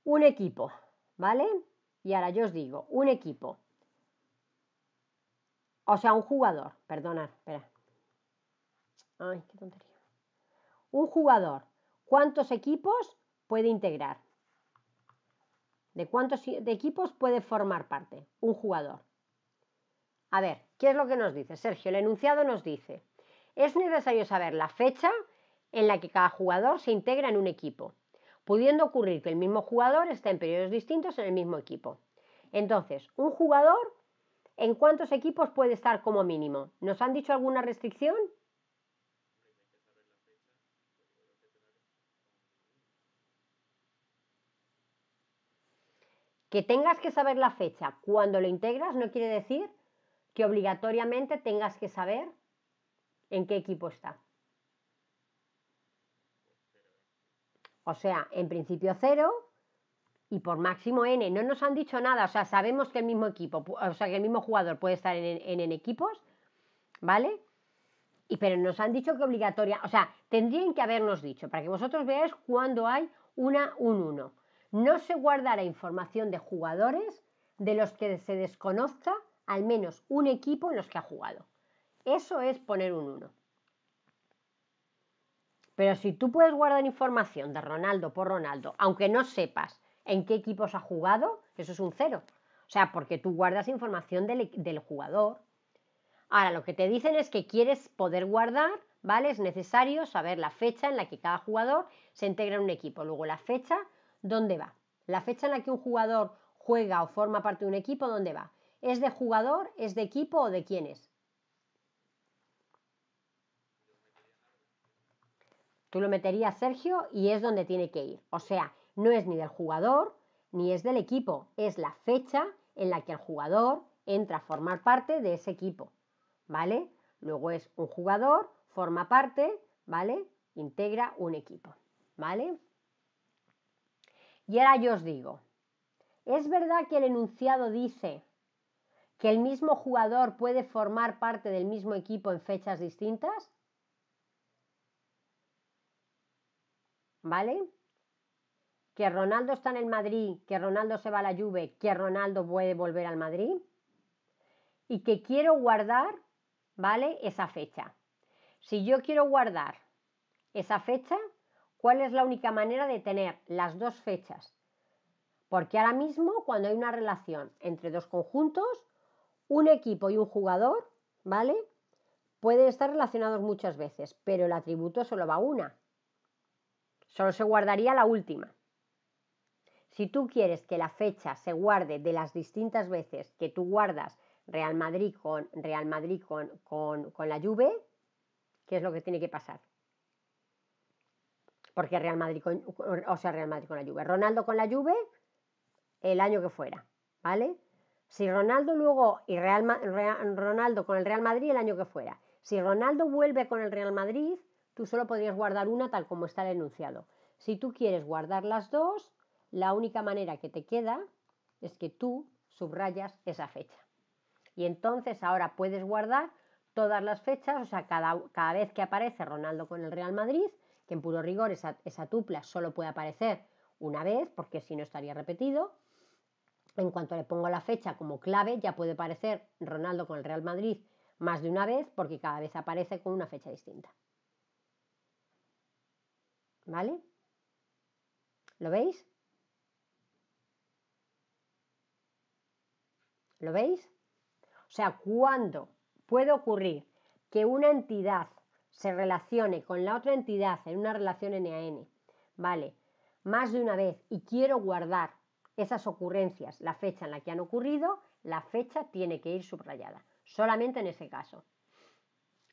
un equipo, ¿vale? Y ahora yo os digo, un equipo, o sea, un jugador, perdonad, espera. Ay, qué tontería. Un jugador, ¿cuántos equipos puede integrar? ¿De cuántos equipos puede formar parte un jugador? A ver, ¿qué es lo que nos dice? Sergio, el enunciado nos dice, es necesario saber la fecha, en la que cada jugador se integra en un equipo, pudiendo ocurrir que el mismo jugador esté en periodos distintos en el mismo equipo. Entonces, un jugador, ¿en cuántos equipos puede estar como mínimo? ¿Nos han dicho alguna restricción? Que tengas que saber la fecha cuando lo integras no quiere decir que obligatoriamente tengas que saber en qué equipo está. O sea, en principio cero y por máximo n. No nos han dicho nada, o sea, sabemos que el mismo equipo, o sea, que el mismo jugador puede estar en, en, equipos, ¿vale? Y, pero nos han dicho que obligatoria, o sea, tendrían que habernos dicho, para que vosotros veáis cuando hay una, un 1. No se guardará información de jugadores de los que se desconozca al menos un equipo en los que ha jugado. Eso es poner un 1. Pero si tú puedes guardar información de Ronaldo por Ronaldo, aunque no sepas en qué equipos ha jugado, eso es un cero. O sea, porque tú guardas información del, del jugador. Ahora, lo que te dicen es que quieres poder guardar, ¿vale? Es necesario saber la fecha en la que cada jugador se integra en un equipo. Luego, la fecha, ¿dónde va? La fecha en la que un jugador juega o forma parte de un equipo, ¿dónde va? ¿Es de jugador? ¿Es de equipo o de quién es? Tú lo meterías Sergio y es donde tiene que ir. O sea, no es ni del jugador ni es del equipo, es la fecha en la que el jugador entra a formar parte de ese equipo, ¿vale? Luego es un jugador, forma parte, ¿vale? Integra un equipo, ¿vale? Y ahora yo os digo, ¿es verdad que el enunciado dice que el mismo jugador puede formar parte del mismo equipo en fechas distintas? ¿vale? Que Ronaldo está en el Madrid, que Ronaldo se va a la Juve, que Ronaldo puede volver al Madrid y que quiero guardar, ¿vale? Esa fecha. Si yo quiero guardar esa fecha, ¿cuál es la única manera de tener las dos fechas? Porque ahora mismo cuando hay una relación entre dos conjuntos, un equipo y un jugador, ¿vale? Pueden estar relacionados muchas veces, pero el atributo solo va a una, Solo se guardaría la última. Si tú quieres que la fecha se guarde de las distintas veces que tú guardas Real Madrid con Real Madrid con, con, con, la Juve, ¿qué es lo que tiene que pasar? Porque Real Madrid con, o sea, Real Madrid con la lluvia. Ronaldo con la lluvia, el año que fuera, ¿vale? Si Ronaldo luego y Real, Ronaldo con el Real Madrid el año que fuera. Si Ronaldo vuelve con el Real Madrid, tú solo podrías guardar una tal como está el enunciado. Si tú quieres guardar las dos, la única manera que te queda es que tú subrayas esa fecha. Y entonces ahora puedes guardar todas las fechas, o sea, cada, vez que aparece Ronaldo con el Real Madrid, que en puro rigor esa, esa tupla solo puede aparecer una vez, porque si no estaría repetido. En cuanto le pongo la fecha como clave, ya puede aparecer Ronaldo con el Real Madrid más de una vez, porque cada vez aparece con una fecha distinta. ¿vale? ¿Lo veis? ¿Lo veis? O sea, cuando puede ocurrir que una entidad se relacione con la otra entidad en una relación N a N, ¿vale? Más de una vez y quiero guardar esas ocurrencias, la fecha en la que han ocurrido, la fecha tiene que ir subrayada, solamente en ese caso,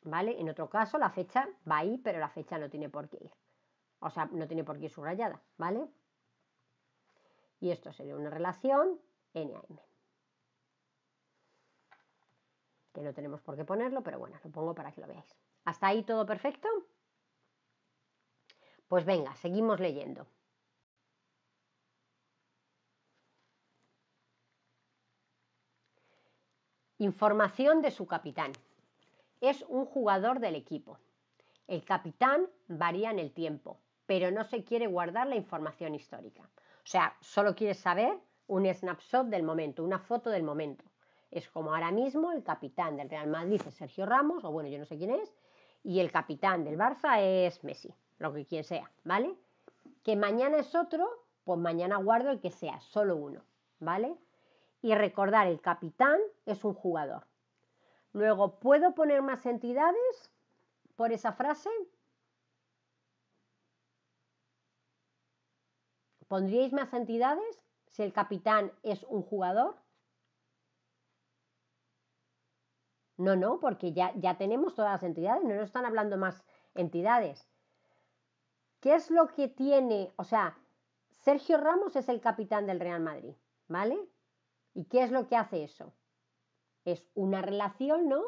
¿vale? En otro caso la fecha va ahí, pero la fecha no tiene por qué ir. O sea, no tiene por qué ir subrayada, ¿vale? Y esto sería una relación N a M. Que no tenemos por qué ponerlo, pero bueno, lo pongo para que lo veáis. ¿Hasta ahí todo perfecto? Pues venga, seguimos leyendo. Información de su capitán. Es un jugador del equipo. El capitán varía en el tiempo, pero no se quiere guardar la información histórica. O sea, solo quiere saber un snapshot del momento, una foto del momento. Es como ahora mismo el capitán del Real Madrid es Sergio Ramos, o bueno, yo no sé quién es, y el capitán del Barça es Messi, lo que quien sea, ¿vale? Que mañana es otro, pues mañana guardo el que sea, solo uno, ¿vale? Y recordar, el capitán es un jugador. Luego, ¿puedo poner más entidades por esa frase? ¿Pondríais más entidades si el capitán es un jugador? No, no, porque ya, ya tenemos todas las entidades, no nos están hablando más entidades. ¿Qué es lo que tiene? O sea, Sergio Ramos es el capitán del Real Madrid, ¿vale? ¿Y qué es lo que hace eso? Es una relación, ¿no?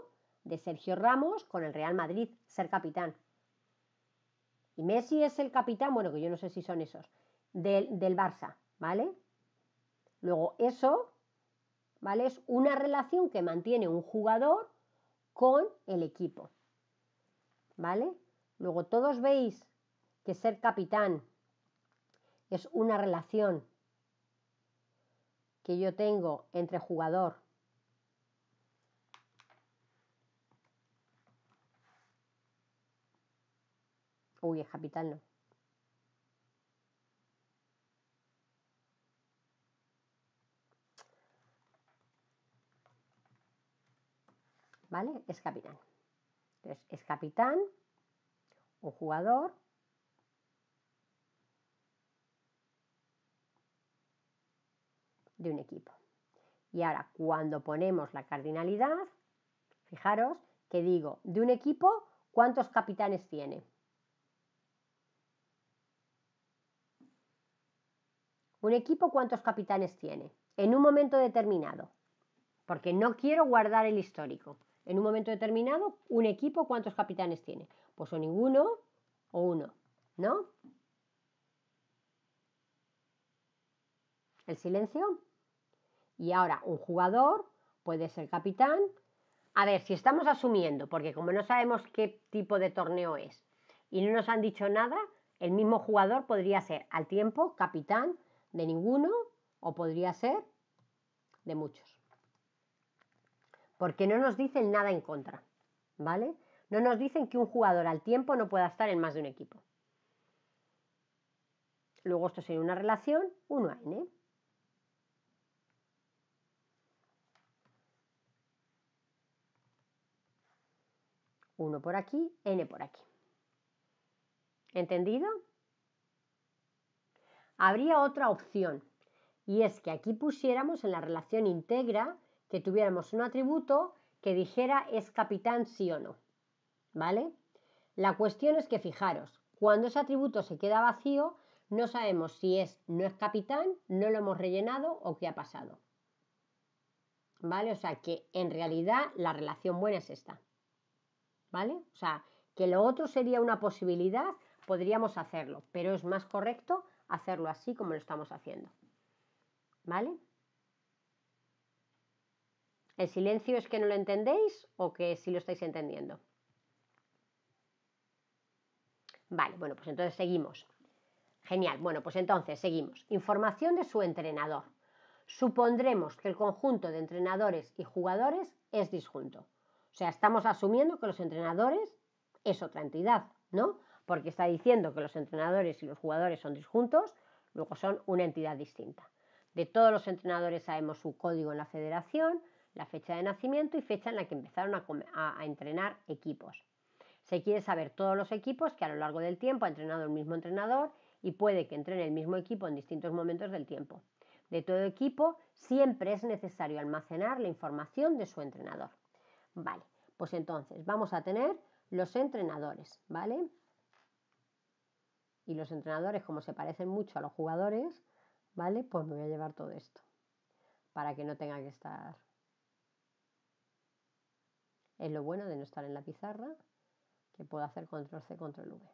De Sergio Ramos con el Real Madrid, ser capitán. Y Messi es el capitán, bueno, que yo no sé si son esos, del, del Barça, ¿vale? Luego, eso, ¿vale? Es una relación que mantiene un jugador con el equipo, ¿vale? Luego, todos veis que ser capitán es una relación que yo tengo entre jugador Uy, es capitán no. ¿vale? Es capitán. Entonces, es capitán, un jugador. de un equipo. Y ahora, cuando ponemos la cardinalidad, fijaros que digo, de un equipo, ¿cuántos capitanes tiene? ¿Un equipo cuántos capitanes tiene? En un momento determinado, porque no quiero guardar el histórico. En un momento determinado, un equipo, ¿cuántos capitanes tiene? Pues o ninguno o uno, ¿no? El silencio. Y ahora, un jugador puede ser capitán. A ver, si estamos asumiendo, porque como no sabemos qué tipo de torneo es y no nos han dicho nada, el mismo jugador podría ser al tiempo capitán de ninguno o podría ser de muchos porque no nos dicen nada en contra, ¿vale? No nos dicen que un jugador al tiempo no pueda estar en más de un equipo. Luego esto sería una relación 1 a n. Uno por aquí, n por aquí. ¿Entendido? Habría otra opción, y es que aquí pusiéramos en la relación integra que tuviéramos un atributo que dijera es capitán sí o no. ¿Vale? La cuestión es que fijaros, cuando ese atributo se queda vacío, no sabemos si es no es capitán, no lo hemos rellenado o qué ha pasado. ¿Vale? O sea que en realidad la relación buena es esta. ¿Vale? O sea, que lo otro sería una posibilidad, podríamos hacerlo, pero es más correcto hacerlo así como lo estamos haciendo. ¿Vale? ¿El silencio es que no lo entendéis o que sí lo estáis entendiendo? Vale, bueno, pues entonces seguimos. Genial, bueno, pues entonces seguimos. Información de su entrenador. Supondremos que el conjunto de entrenadores y jugadores es disjunto. O sea, estamos asumiendo que los entrenadores es otra entidad, ¿no? Porque está diciendo que los entrenadores y los jugadores son disjuntos, luego son una entidad distinta. De todos los entrenadores sabemos su código en la federación, la fecha de nacimiento y fecha en la que empezaron a, entrenar equipos. Se quiere saber todos los equipos que a lo largo del tiempo ha entrenado el mismo entrenador y puede que entrene el mismo equipo en distintos momentos del tiempo. De todo equipo siempre es necesario almacenar la información de su entrenador. Vale, pues entonces vamos a tener los entrenadores, ¿vale? Y los entrenadores, como se parecen mucho a los jugadores, ¿vale? Pues me voy a llevar todo esto para que no tenga que estar es lo bueno de no estar en la pizarra, que puedo hacer control C, control V.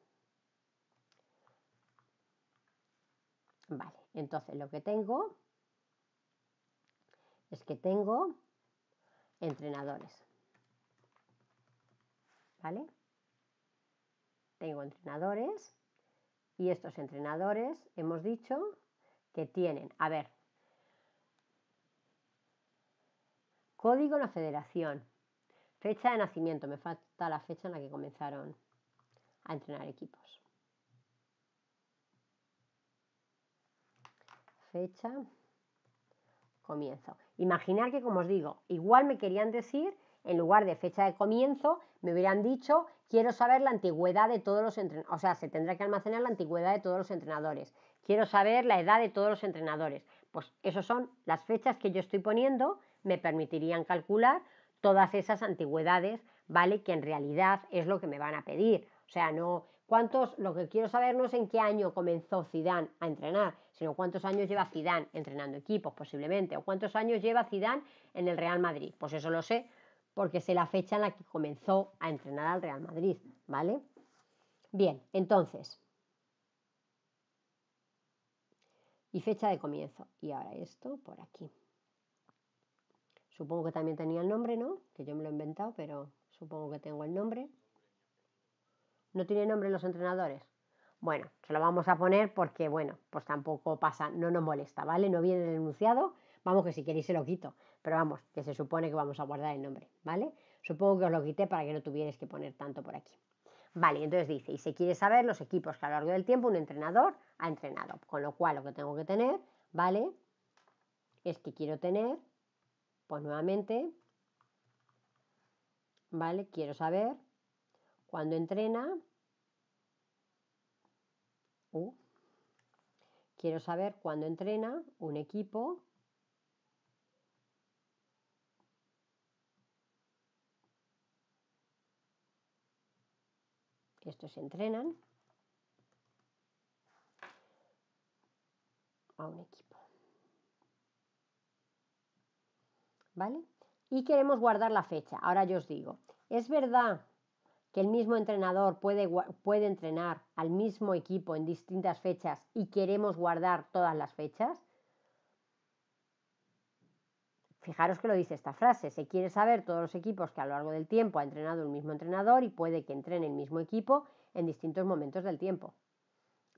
Vale, entonces lo que tengo es que tengo entrenadores. ¿Vale? Tengo entrenadores y estos entrenadores hemos dicho que tienen, a ver, código de la federación, Fecha de nacimiento, me falta la fecha en la que comenzaron a entrenar equipos. Fecha, comienzo. Imaginar que, como os digo, igual me querían decir, en lugar de fecha de comienzo, me hubieran dicho, quiero saber la antigüedad de todos los entrenadores, o sea, se tendrá que almacenar la antigüedad de todos los entrenadores. Quiero saber la edad de todos los entrenadores. Pues esas son las fechas que yo estoy poniendo, me permitirían calcular todas esas antigüedades, ¿vale? Que en realidad es lo que me van a pedir. O sea, no cuántos, lo que quiero saber no es en qué año comenzó Zidane a entrenar, sino cuántos años lleva Zidane entrenando equipos posiblemente, o cuántos años lleva Zidane en el Real Madrid. Pues eso lo sé porque sé la fecha en la que comenzó a entrenar al Real Madrid, ¿vale? Bien, entonces. Y fecha de comienzo. Y ahora esto por aquí. Supongo que también tenía el nombre, ¿no? Que yo me lo he inventado, pero supongo que tengo el nombre. No tiene nombre los entrenadores. Bueno, se lo vamos a poner porque, bueno, pues tampoco pasa, no nos molesta, ¿vale? No viene el enunciado. Vamos, que si queréis se lo quito, pero vamos, que se supone que vamos a guardar el nombre, ¿vale? Supongo que os lo quité para que no tuvierais que poner tanto por aquí. Vale, entonces dice, y se quiere saber los equipos que a lo largo del tiempo un entrenador ha entrenado, con lo cual lo que tengo que tener, ¿vale? Es que quiero tener pues nuevamente, ¿vale? Quiero saber cuándo entrena. Uh. quiero saber cuándo entrena un equipo. Estos entrenan a un equipo. ¿vale? Y queremos guardar la fecha. Ahora yo os digo, ¿es verdad que el mismo entrenador puede, puede entrenar al mismo equipo en distintas fechas y queremos guardar todas las fechas? Fijaros que lo dice esta frase, se quiere saber todos los equipos que a lo largo del tiempo ha entrenado el mismo entrenador y puede que entrene el mismo equipo en distintos momentos del tiempo.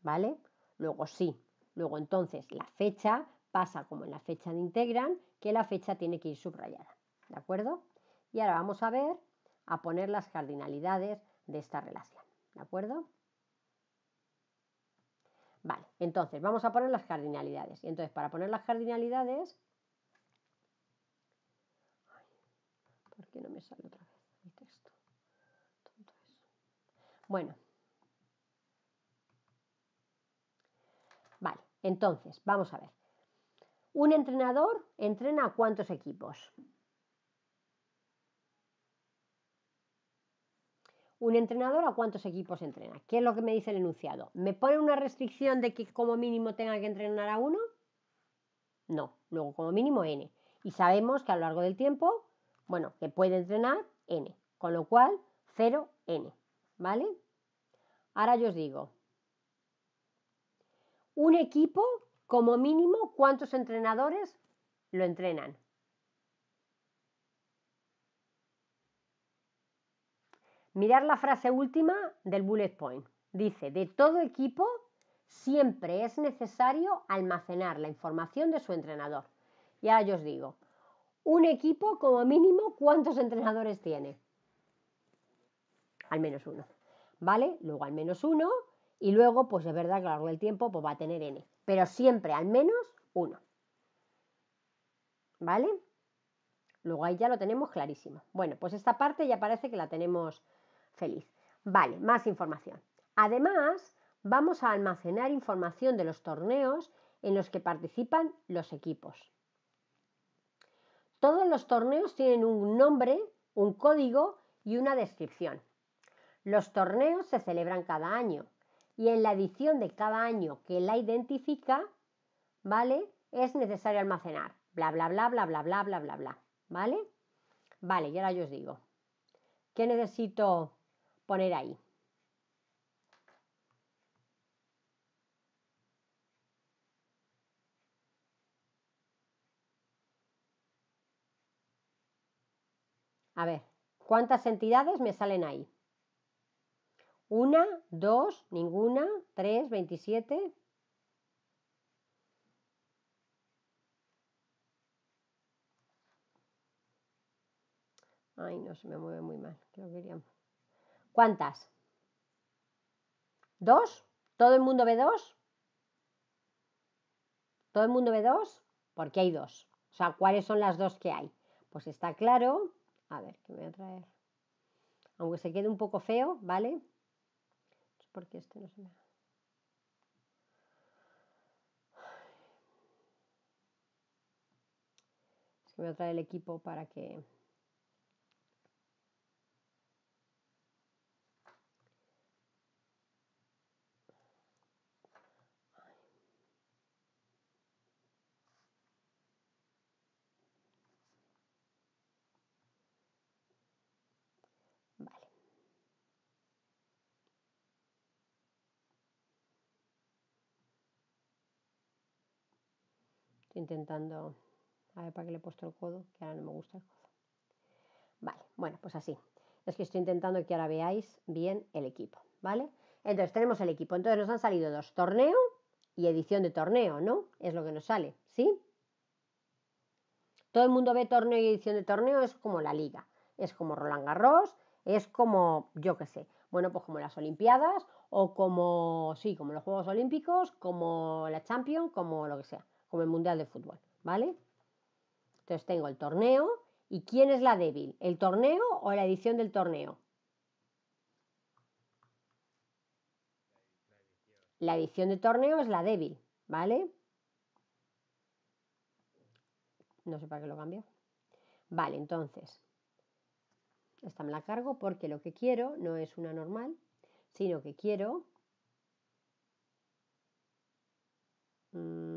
¿Vale? Luego sí, luego entonces la fecha Pasa como en la fecha de integran, que la fecha tiene que ir subrayada. ¿De acuerdo? Y ahora vamos a ver, a poner las cardinalidades de esta relación. ¿De acuerdo? Vale, entonces vamos a poner las cardinalidades. Y entonces para poner las cardinalidades... ¿Por qué no me sale otra vez texto? Bueno. Vale, entonces, vamos a ver. ¿Un entrenador entrena a cuántos equipos? un entrenador a cuántos equipos entrena. ¿Qué es lo que me dice el enunciado? ¿Me pone una restricción de que como mínimo tenga que entrenar a uno? No, luego como mínimo N. Y sabemos que a lo largo del tiempo, bueno, que puede entrenar N, con lo cual 0 N, ¿vale? Ahora yo os digo, un equipo como mínimo, ¿cuántos entrenadores lo entrenan? Mirad la frase última del bullet point. Dice, de todo equipo siempre es necesario almacenar la información de su entrenador. Y ahora yo os digo, un equipo como mínimo, ¿cuántos entrenadores tiene? Al menos uno. ¿Vale? Luego al menos uno y luego, pues es verdad que a lo largo del tiempo pues va a tener N pero siempre al menos uno. ¿Vale? Luego ahí ya lo tenemos clarísimo. Bueno, pues esta parte ya parece que la tenemos feliz. Vale, más información. Además, vamos a almacenar información de los torneos en los que participan los equipos. Todos los torneos tienen un nombre, un código y una descripción. Los torneos se celebran cada año y en la edición de cada año que la identifica, ¿vale? Es necesario almacenar, bla, bla, bla, bla, bla, bla, bla, bla, bla, ¿vale? Vale, y ahora yo os digo, ¿qué necesito poner ahí? A ver, ¿cuántas entidades me salen ahí? ¿Una? ¿Dos? ninguna, ¿Tres? ¿Veintisiete? Ay, no, se me mueve muy mal. Creo que ¿Cuántas? ¿Dos? ¿Todo el mundo ve dos? ¿Todo el mundo ve dos? Porque hay dos. O sea, ¿cuáles son las dos que hay? Pues está claro. A ver, ¿qué voy a traer? Aunque se quede un poco feo, ¿vale? porque este no se me Es que me voy a el equipo para que intentando... A ver, ¿para qué le he puesto el codo? Que ahora no me gusta el codo. Vale, bueno, pues así. Es que estoy intentando que ahora veáis bien el equipo, ¿vale? Entonces tenemos el equipo. Entonces nos han salido dos, torneo y edición de torneo, ¿no? Es lo que nos sale, ¿sí? Todo el mundo ve torneo y edición de torneo, es como la liga, es como Roland Garros, es como, yo qué sé, bueno, pues como las Olimpiadas o como, sí, como los Juegos Olímpicos, como la Champions, como lo que sea como el Mundial de Fútbol, ¿vale? Entonces tengo el torneo y quién es la débil, el torneo o la edición del torneo. La edición de torneo es la débil, ¿vale? No sé para qué lo cambio. Vale, entonces, esta me la cargo porque lo que quiero no es una normal, sino que quiero... Mm,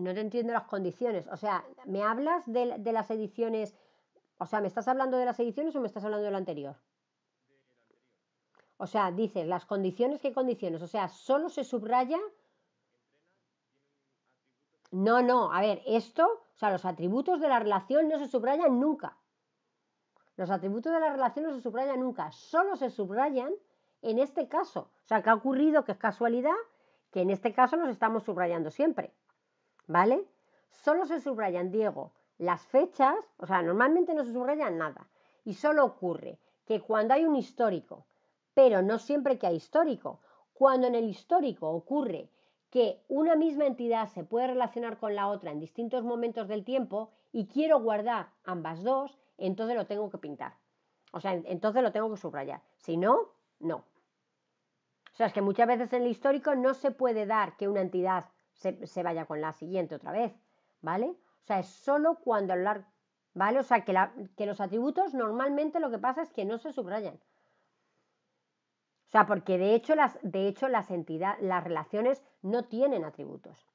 no te entiendo las condiciones. O sea, ¿me hablas de, las ediciones? O sea, ¿me estás hablando de las ediciones o me estás hablando de lo anterior? O sea, dices, las condiciones, ¿qué condiciones? O sea, solo se subraya. No, no, a ver, esto, o sea, los atributos de la relación no se subrayan nunca. Los atributos de la relación no se subrayan nunca, solo se subrayan en este caso. O sea, ¿qué ha ocurrido que es casualidad, que en este caso nos estamos subrayando siempre. ¿vale? Solo se subrayan, Diego, las fechas, o sea, normalmente no se subraya nada. Y solo ocurre que cuando hay un histórico, pero no siempre que hay histórico, cuando en el histórico ocurre que una misma entidad se puede relacionar con la otra en distintos momentos del tiempo y quiero guardar ambas dos, entonces lo tengo que pintar. O sea, entonces lo tengo que subrayar. Si no, no. O sea, es que muchas veces en el histórico no se puede dar que una entidad se, vaya con la siguiente otra vez, ¿vale? O sea, es solo cuando ¿vale? O sea, que, los atributos normalmente lo que pasa es que no se subrayan. O sea, porque de hecho las, de hecho las entidades, las relaciones no tienen atributos.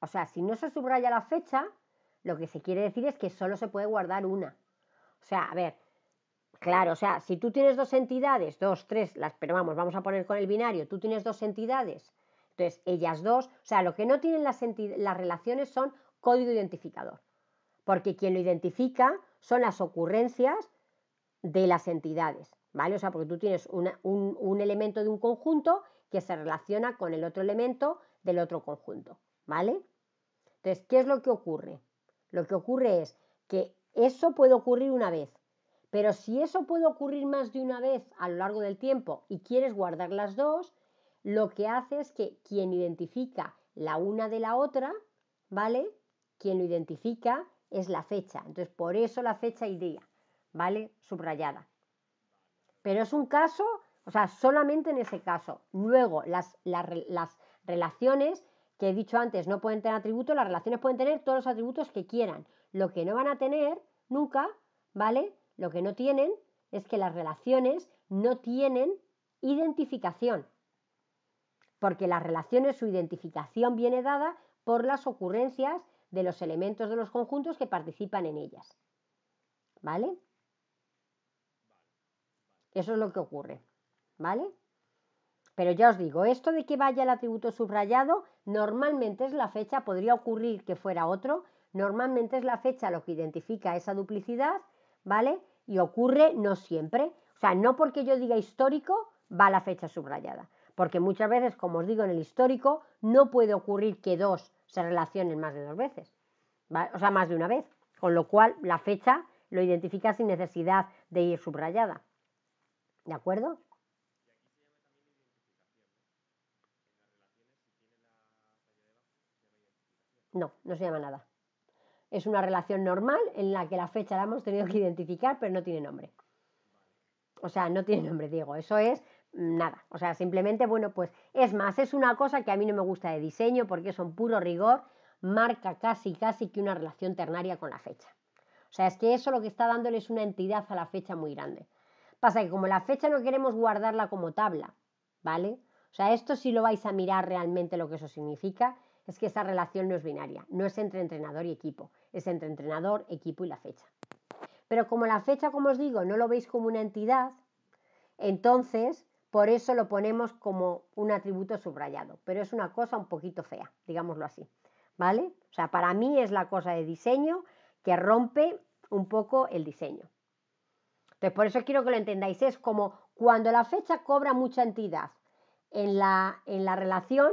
O sea, si no se subraya la fecha, lo que se quiere decir es que solo se puede guardar una. O sea, a ver, Claro, o sea, si tú tienes dos entidades, dos, tres, las, pero vamos, vamos a poner con el binario, tú tienes dos entidades, entonces ellas dos, o sea, lo que no tienen las, las relaciones son código identificador, porque quien lo identifica son las ocurrencias de las entidades, ¿vale? O sea, porque tú tienes un, un elemento de un conjunto que se relaciona con el otro elemento del otro conjunto, ¿vale? Entonces, ¿qué es lo que ocurre? Lo que ocurre es que eso puede ocurrir una vez, pero si eso puede ocurrir más de una vez a lo largo del tiempo y quieres guardar las dos, lo que hace es que quien identifica la una de la otra, ¿vale? Quien lo identifica es la fecha. Entonces, por eso la fecha y día, ¿vale? Subrayada. Pero es un caso, o sea, solamente en ese caso. Luego, las, las relaciones que he dicho antes no pueden tener atributos, las relaciones pueden tener todos los atributos que quieran. Lo que no van a tener nunca, ¿vale? Lo que no tienen es que las relaciones no tienen identificación, porque las relaciones, su identificación viene dada por las ocurrencias de los elementos de los conjuntos que participan en ellas. ¿Vale? Eso es lo que ocurre. ¿Vale? Pero ya os digo, esto de que vaya el atributo subrayado, normalmente es la fecha, podría ocurrir que fuera otro, normalmente es la fecha lo que identifica esa duplicidad ¿vale? Y ocurre no siempre. O sea, no porque yo diga histórico va la fecha subrayada. Porque muchas veces, como os digo, en el histórico no puede ocurrir que dos se relacionen más de dos veces. O sea, más de una vez. Con lo cual, la fecha lo identifica sin necesidad de ir subrayada. ¿De acuerdo? No, no se llama nada. Es una relación normal en la que la fecha la hemos tenido que identificar, pero no tiene nombre. O sea, no tiene nombre, Diego eso es mm, nada. O sea, simplemente, bueno, pues es más, es una cosa que a mí no me gusta de diseño porque son puro rigor, marca casi, casi que una relación ternaria con la fecha. O sea, es que eso lo que está dándole es una entidad a la fecha muy grande. Pasa que como la fecha no queremos guardarla como tabla, ¿vale? O sea, esto si lo vais a mirar realmente lo que eso significa es que esa relación no es binaria, no es entre entrenador y equipo, es entre entrenador, equipo y la fecha. Pero como la fecha, como os digo, no lo veis como una entidad, entonces por eso lo ponemos como un atributo subrayado, pero es una cosa un poquito fea, digámoslo así, ¿vale? O sea, para mí es la cosa de diseño que rompe un poco el diseño. Entonces, por eso quiero que lo entendáis, es como cuando la fecha cobra mucha entidad en la, en la relación,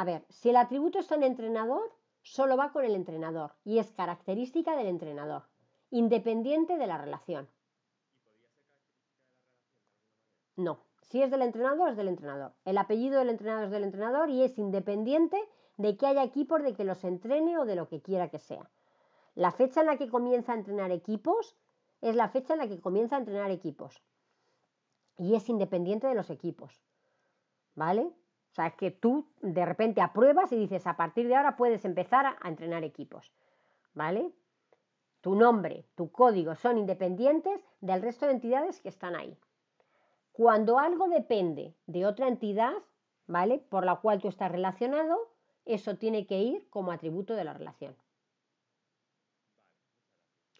A ver, si el atributo está en entrenador, solo va con el entrenador y es característica del entrenador, independiente de la relación. No, si es del entrenador, es del entrenador. El apellido del entrenador es del entrenador y es independiente de que haya equipos de que los entrene o de lo que quiera que sea. La fecha en la que comienza a entrenar equipos es la fecha en la que comienza a entrenar equipos. Y es independiente de los equipos. ¿Vale? sea, que tú de repente apruebas y dices, a partir de ahora puedes empezar a, entrenar equipos, ¿vale? Tu nombre, tu código son independientes del resto de entidades que están ahí. Cuando algo depende de otra entidad, ¿vale? Por la cual tú estás relacionado, eso tiene que ir como atributo de la relación.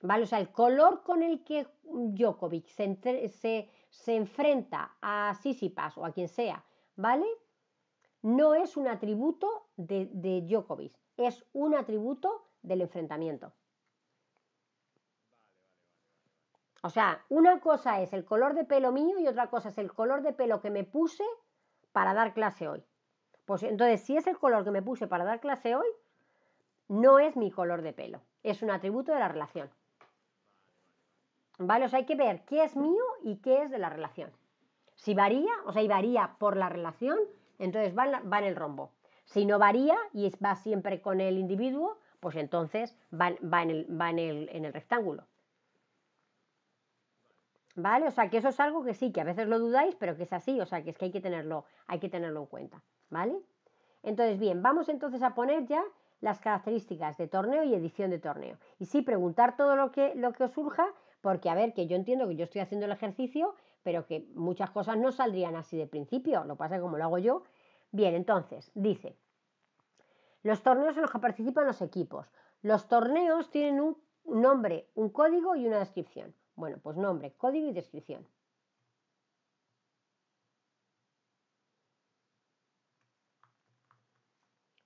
¿Vale? O sea, el color con el que Djokovic se, enfrenta a Sisipas o a quien sea, ¿vale? no es un atributo de, de es un atributo del enfrentamiento. O sea, una cosa es el color de pelo mío y otra cosa es el color de pelo que me puse para dar clase hoy. Pues entonces, si es el color que me puse para dar clase hoy, no es mi color de pelo, es un atributo de la relación. ¿Vale? O sea, hay que ver qué es mío y qué es de la relación. Si varía, o sea, y varía por la relación entonces va en, el rombo. Si no varía y va siempre con el individuo, pues entonces va, en, el, en, el, rectángulo. ¿Vale? O sea, que eso es algo que sí, que a veces lo dudáis, pero que es así, o sea, que es que hay que tenerlo, hay que tenerlo en cuenta, ¿vale? Entonces, bien, vamos entonces a poner ya las características de torneo y edición de torneo. Y sí, preguntar todo lo que, lo que os surja, porque a ver, que yo entiendo que yo estoy haciendo el ejercicio, pero que muchas cosas no saldrían así de principio, lo pasa como lo hago yo. Bien, entonces, dice, los torneos en los que participan los equipos. Los torneos tienen un nombre, un código y una descripción. Bueno, pues nombre, código y descripción.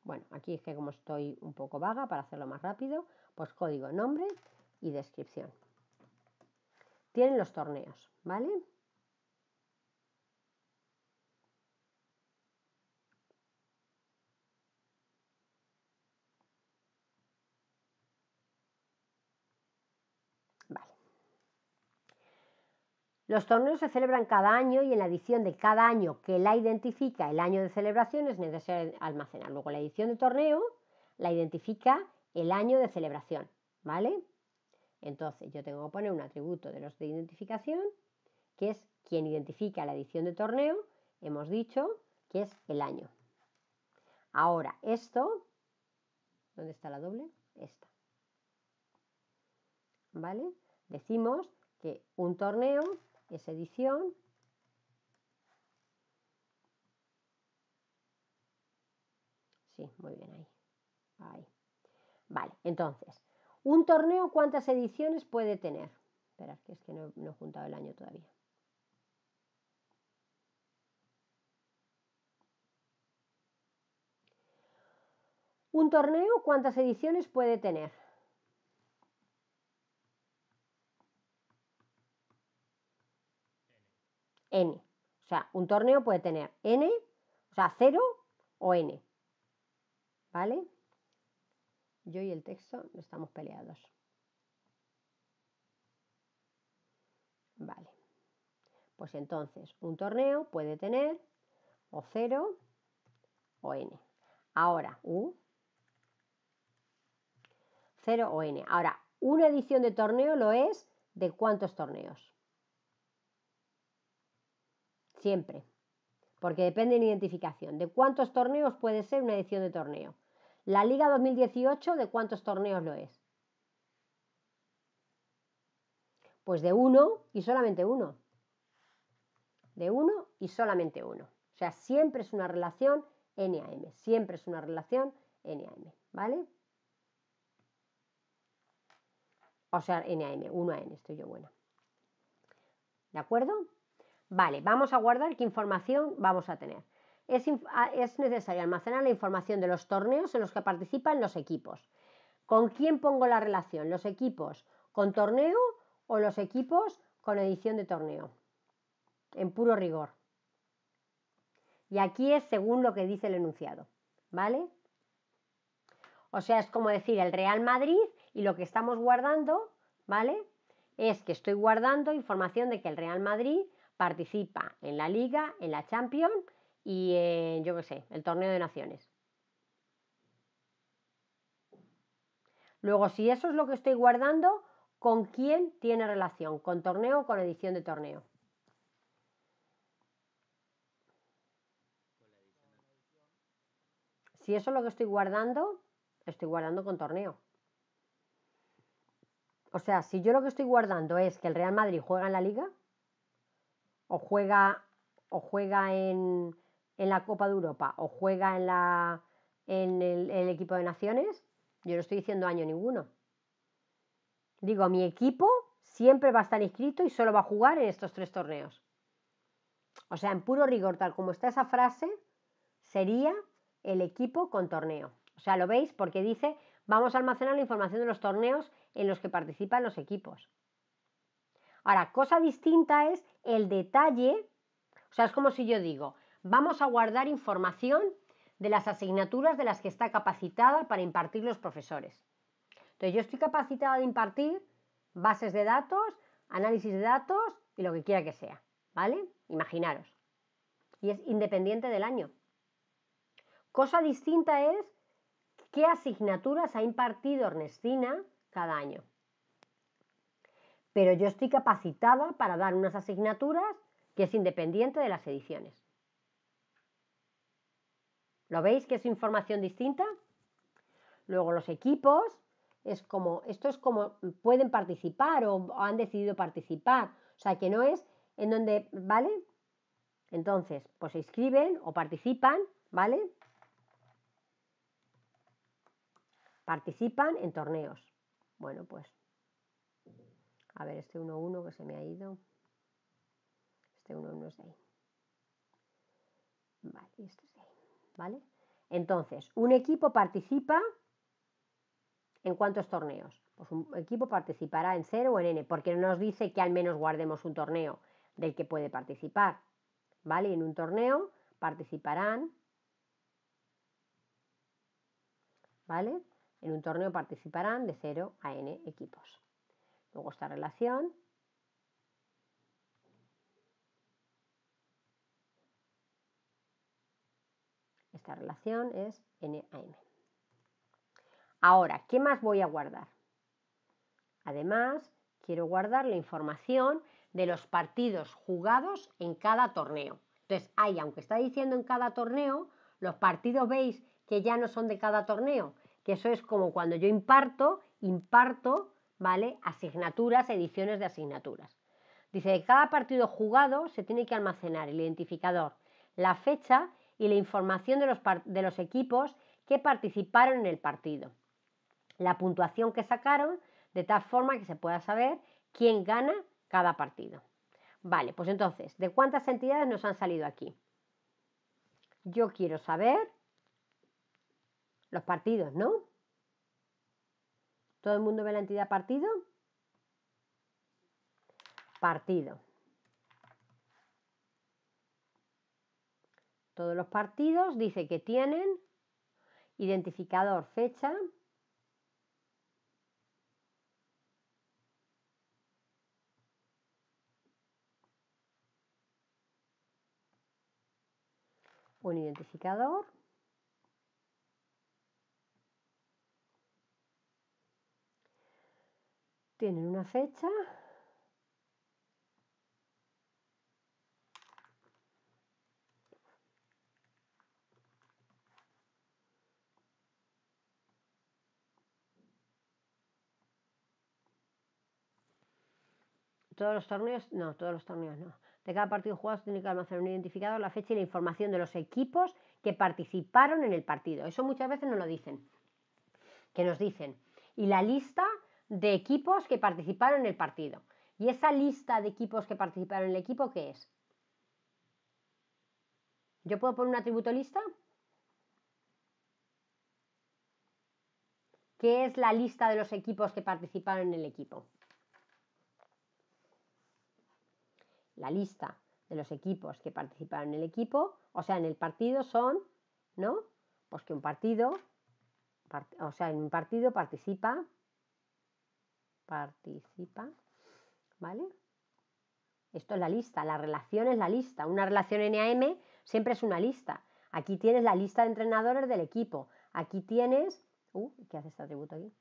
Bueno, aquí es que como estoy un poco vaga para hacerlo más rápido, pues código, nombre y descripción. Tienen los torneos, ¿vale? Los torneos se celebran cada año y en la edición de cada año que la identifica el año de celebración es necesario almacenar. Luego la edición de torneo la identifica el año de celebración, ¿vale? Entonces yo tengo que poner un atributo de los de identificación, que es quien identifica la edición de torneo, hemos dicho que es el año. Ahora, esto, ¿dónde está la doble? Esta. ¿Vale? Decimos que un torneo es edición. Sí, muy bien ahí. Vale, entonces, un torneo, ¿cuántas ediciones puede tener? Esperad, que es que no, no he juntado el año todavía. Un torneo, ¿cuántas ediciones puede tener? n. O sea, un torneo puede tener n, o sea, 0 o n. ¿Vale? Yo y el texto no estamos peleados. Vale. Pues entonces, un torneo puede tener o 0 o n. Ahora, u. 0 o n. Ahora, una edición de torneo lo es de cuántos torneos siempre, porque depende en identificación. ¿De cuántos torneos puede ser una edición de torneo? La Liga 2018, ¿de cuántos torneos lo es? Pues de uno y solamente uno. De uno y solamente uno. O sea, siempre es una relación N a M. Siempre es una relación N a M. ¿Vale? O sea, N a M. 1 a N. Estoy yo buena. ¿De acuerdo? Vale, vamos a guardar qué información vamos a tener. Ah, es, necesario almacenar la información de los torneos en los que participan los equipos. ¿Con quién pongo la relación? ¿Los equipos con torneo o los equipos con edición de torneo? En puro rigor. Y aquí es según lo que dice el enunciado, ¿vale? O sea, es como decir el Real Madrid y lo que estamos guardando, ¿vale? Es que estoy guardando información de que el Real Madrid participa en la Liga, en la Champions y en, yo qué sé, el torneo de naciones. Luego, si eso es lo que estoy guardando, ¿con quién tiene relación? ¿Con torneo o con edición de torneo? Si eso es lo que estoy guardando, estoy guardando con torneo. O sea, si yo lo que estoy guardando es que el Real Madrid juega en la liga, o juega, o juega en, la Copa de Europa o juega en, en el, el, equipo de naciones, yo no estoy diciendo año ninguno. Digo, mi equipo siempre va a estar inscrito y solo va a jugar en estos tres torneos. O sea, en puro rigor, tal como está esa frase, sería el equipo con torneo. O sea, lo veis porque dice, vamos a almacenar la información de los torneos en los que participan los equipos. Ahora, cosa distinta es el detalle, o sea, es como si yo digo, vamos a guardar información de las asignaturas de las que está capacitada para impartir los profesores. Entonces, yo estoy capacitada de impartir bases de datos, análisis de datos y lo que quiera que sea, ¿vale? Imaginaros. Y es independiente del año. Cosa distinta es qué asignaturas ha impartido Ernestina cada año pero yo estoy capacitada para dar unas asignaturas que es independiente de las ediciones. ¿Lo veis que es información distinta? Luego los equipos, es como, esto es como pueden participar o, o han decidido participar, o sea que no es en donde, ¿vale? Entonces, pues se inscriben o participan, ¿vale? Participan en torneos. Bueno, pues a ver, este 1-1 que se me ha ido. Este 1-1 es de ahí. Vale, este es de ahí. ¿Vale? Entonces, un equipo participa en cuántos torneos. Pues un equipo participará en 0 o en n, porque no nos dice que al menos guardemos un torneo del que puede participar. ¿Vale? en un torneo participarán. ¿Vale? En un torneo participarán de 0 a n equipos. Luego esta relación. Esta relación es N Ahora, ¿qué más voy a guardar? Además, quiero guardar la información de los partidos jugados en cada torneo. Entonces, hay, aunque está diciendo en cada torneo, los partidos veis que ya no son de cada torneo, que eso es como cuando yo imparto, imparto ¿vale? Asignaturas, ediciones de asignaturas. Dice, de cada partido jugado se tiene que almacenar el identificador, la fecha y la información de los, de los equipos que participaron en el partido. La puntuación que sacaron, de tal forma que se pueda saber quién gana cada partido. Vale, pues entonces, ¿de cuántas entidades nos han salido aquí? Yo quiero saber los partidos, ¿no? ¿Todo el mundo ve la entidad partido? Partido. Todos los partidos dice que tienen identificador fecha, un identificador tienen una fecha todos los torneos, no, todos los torneos no. De cada partido jugado se tiene que almacenar un identificador, la fecha y la información de los equipos que participaron en el partido. Eso muchas veces no lo dicen, que nos dicen. Y la lista de equipos que participaron en el partido. ¿Y esa lista de equipos que participaron en el equipo qué es? ¿Yo puedo poner un atributo lista? ¿Qué es la lista de los equipos que participaron en el equipo? La lista de los equipos que participaron en el equipo, o sea, en el partido son, ¿no? Pues que un partido, o sea, en un partido participa participa, ¿vale? Esto es la lista, la relación es la lista. Una relación NAM siempre es una lista. Aquí tienes la lista de entrenadores del equipo. Aquí tienes... Uh, ¿Qué hace este atributo aquí?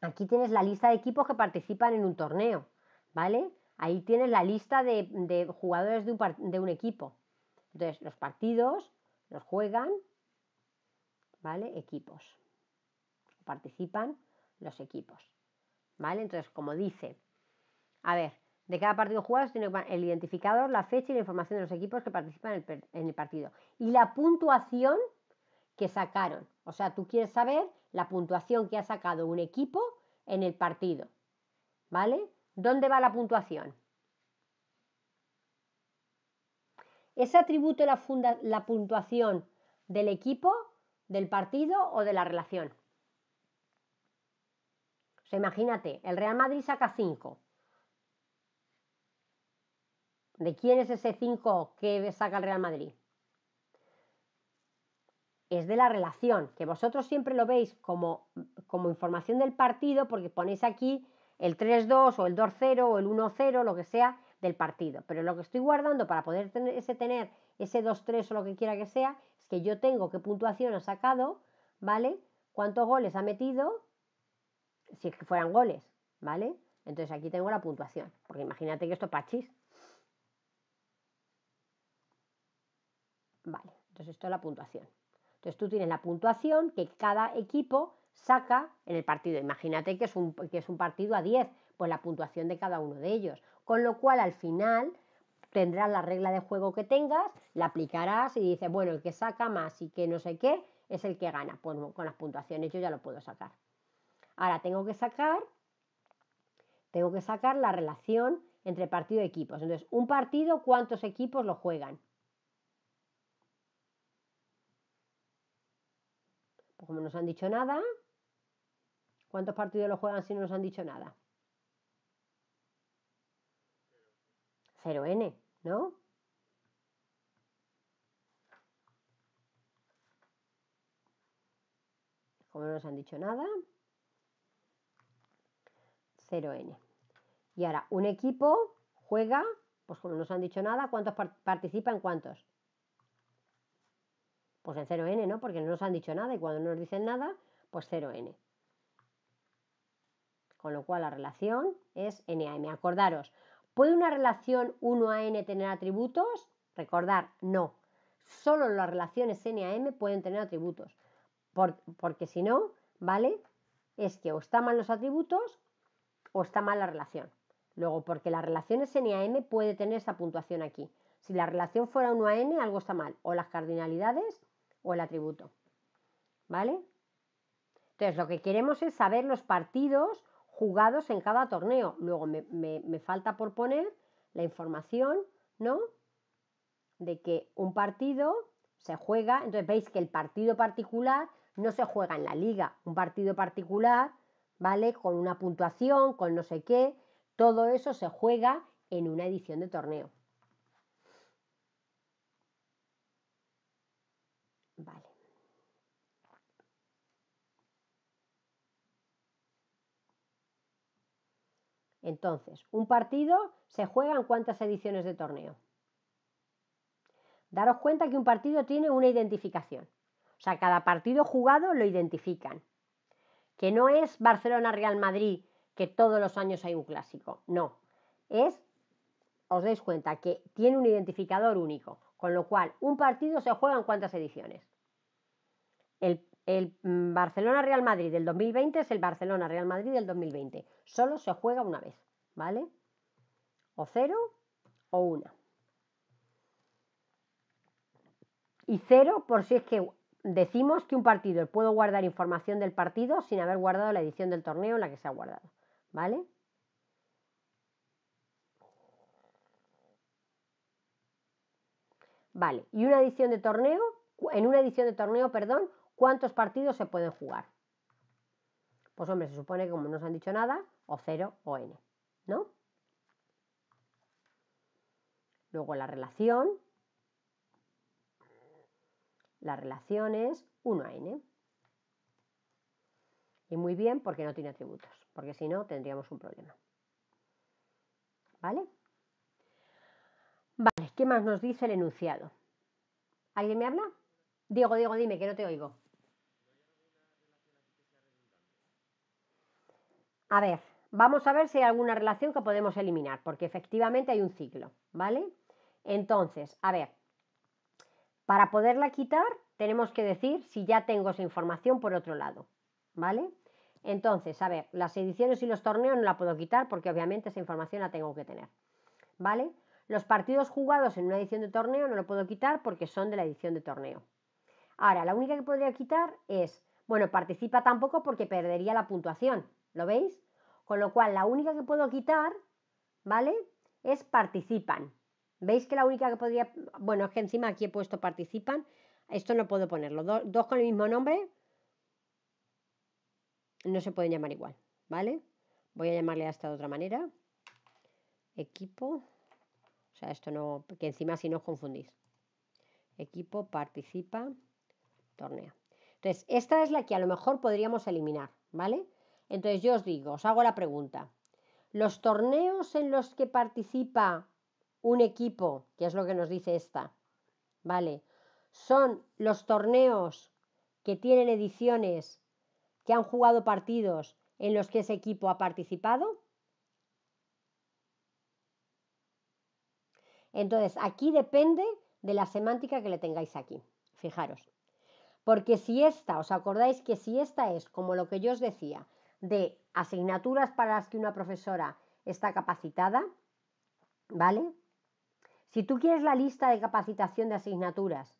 Aquí tienes la lista de equipos que participan en un torneo, ¿vale? Ahí tienes la lista de, jugadores de un, de un equipo. Entonces, los partidos los juegan, ¿vale? Equipos. Participan los equipos. ¿vale? Entonces, como dice, a ver, de cada partido jugado se tiene el identificador, la fecha y la información de los equipos que participan en el, partido. Y la puntuación que sacaron. O sea, tú quieres saber la puntuación que ha sacado un equipo en el partido. ¿Vale? ¿Dónde va la puntuación? ¿Ese atributo la, la puntuación del equipo, del partido o de la relación? O sea, imagínate, el Real Madrid saca 5. ¿De quién es ese 5 que saca el Real Madrid? Es de la relación, que vosotros siempre lo veis como, información del partido, porque ponéis aquí el 3-2 o el 2-0 o el 1-0, lo que sea, del partido. Pero lo que estoy guardando para poder tener ese, tener ese 2-3 o lo que quiera que sea, es que yo tengo qué puntuación ha sacado, ¿vale? ¿Cuántos goles ha metido? si fueran goles, ¿vale? Entonces aquí tengo la puntuación, porque imagínate que esto es pachis. Vale, entonces esto es la puntuación. Entonces tú tienes la puntuación que cada equipo saca en el partido. Imagínate que es un, que es un partido a 10, pues la puntuación de cada uno de ellos. Con lo cual al final tendrás la regla de juego que tengas, la aplicarás y dices, bueno, el que saca más y que no sé qué es el que gana. Pues con las puntuaciones yo ya lo puedo sacar. Ahora tengo que sacar, tengo que sacar la relación entre partido y equipos. Entonces, un partido, ¿cuántos equipos lo juegan? Pues como no nos han dicho nada, ¿cuántos partidos lo juegan si no nos han dicho nada? 0n, ¿no? Como no nos han dicho nada, 0N. Y ahora, un equipo juega, pues como no nos han dicho nada, ¿cuántos participan? ¿Cuántos? Pues en 0N, ¿no? Porque no nos han dicho nada y cuando no nos dicen nada, pues 0N. Con lo cual la relación es N a Acordaros, ¿puede una relación 1 a N tener atributos? Recordar, no. Solo las relaciones N a M pueden tener atributos. porque si no, ¿vale? Es que o están los atributos o está mal la relación. Luego, porque la relación es N a M puede tener esa puntuación aquí. Si la relación fuera 1 a N, algo está mal. O las cardinalidades o el atributo. ¿Vale? Entonces, lo que queremos es saber los partidos jugados en cada torneo. Luego me, me falta por poner la información, ¿no? De que un partido se juega, entonces veis que el partido particular no se juega en la liga. Un partido particular ¿vale? Con una puntuación, con no sé qué. Todo eso se juega en una edición de torneo. Vale. Entonces, un partido se juega en cuántas ediciones de torneo. Daros cuenta que un partido tiene una identificación. O sea, cada partido jugado lo identifican que no es Barcelona-Real Madrid, que todos los años hay un clásico, no, es, os dais cuenta, que tiene un identificador único, con lo cual un partido se juega en cuántas ediciones. El, el mm, Barcelona-Real Madrid del 2020 es el Barcelona-Real Madrid del 2020, solo se juega una vez, ¿vale? O cero o una. Y cero por si es que decimos que un partido puedo guardar información del partido sin haber guardado la edición del torneo en la que se ha guardado, ¿vale? Vale, y una edición de torneo, en una edición de torneo, perdón, ¿cuántos partidos se pueden jugar? Pues hombre, se supone que como no se han dicho nada, o 0 o n, ¿no? Luego la relación, la relación es 1 a n. Y muy bien porque no tiene atributos, porque si no tendríamos un problema. ¿Vale? Vale, ¿qué más nos dice el enunciado? ¿Alguien me habla? Diego, Diego, dime, que no te oigo. A ver, vamos a ver si hay alguna relación que podemos eliminar, porque efectivamente hay un ciclo, ¿vale? Entonces, a ver, para poderla quitar, tenemos que decir si ya tengo esa información por otro lado, ¿vale? Entonces, a ver, las ediciones y los torneos no la puedo quitar porque obviamente esa información la tengo que tener, ¿vale? Los partidos jugados en una edición de torneo no lo puedo quitar porque son de la edición de torneo. Ahora, la única que podría quitar es, bueno, participa tampoco porque perdería la puntuación, ¿lo veis? Con lo cual, la única que puedo quitar, ¿vale? Es participan, ¿Veis que la única que podría... Bueno, es que encima aquí he puesto participan. Esto no puedo ponerlo. dos con el mismo nombre no se pueden llamar igual, ¿vale? Voy a llamarle a esta de otra manera. Equipo. O sea, esto no... Que encima si no os confundís. Equipo, participa, tornea. Entonces, esta es la que a lo mejor podríamos eliminar, ¿vale? Entonces yo os digo, os hago la pregunta. ¿Los torneos en los que participa un equipo, que es lo que nos dice esta, ¿vale? Son los torneos que tienen ediciones, que han jugado partidos en los que ese equipo ha participado. Entonces, aquí depende de la semántica que le tengáis aquí. Fijaros. Porque si esta, os acordáis que si esta es, como lo que yo os decía, de asignaturas para las que una profesora está capacitada, ¿vale? Si tú quieres la lista de capacitación de asignaturas,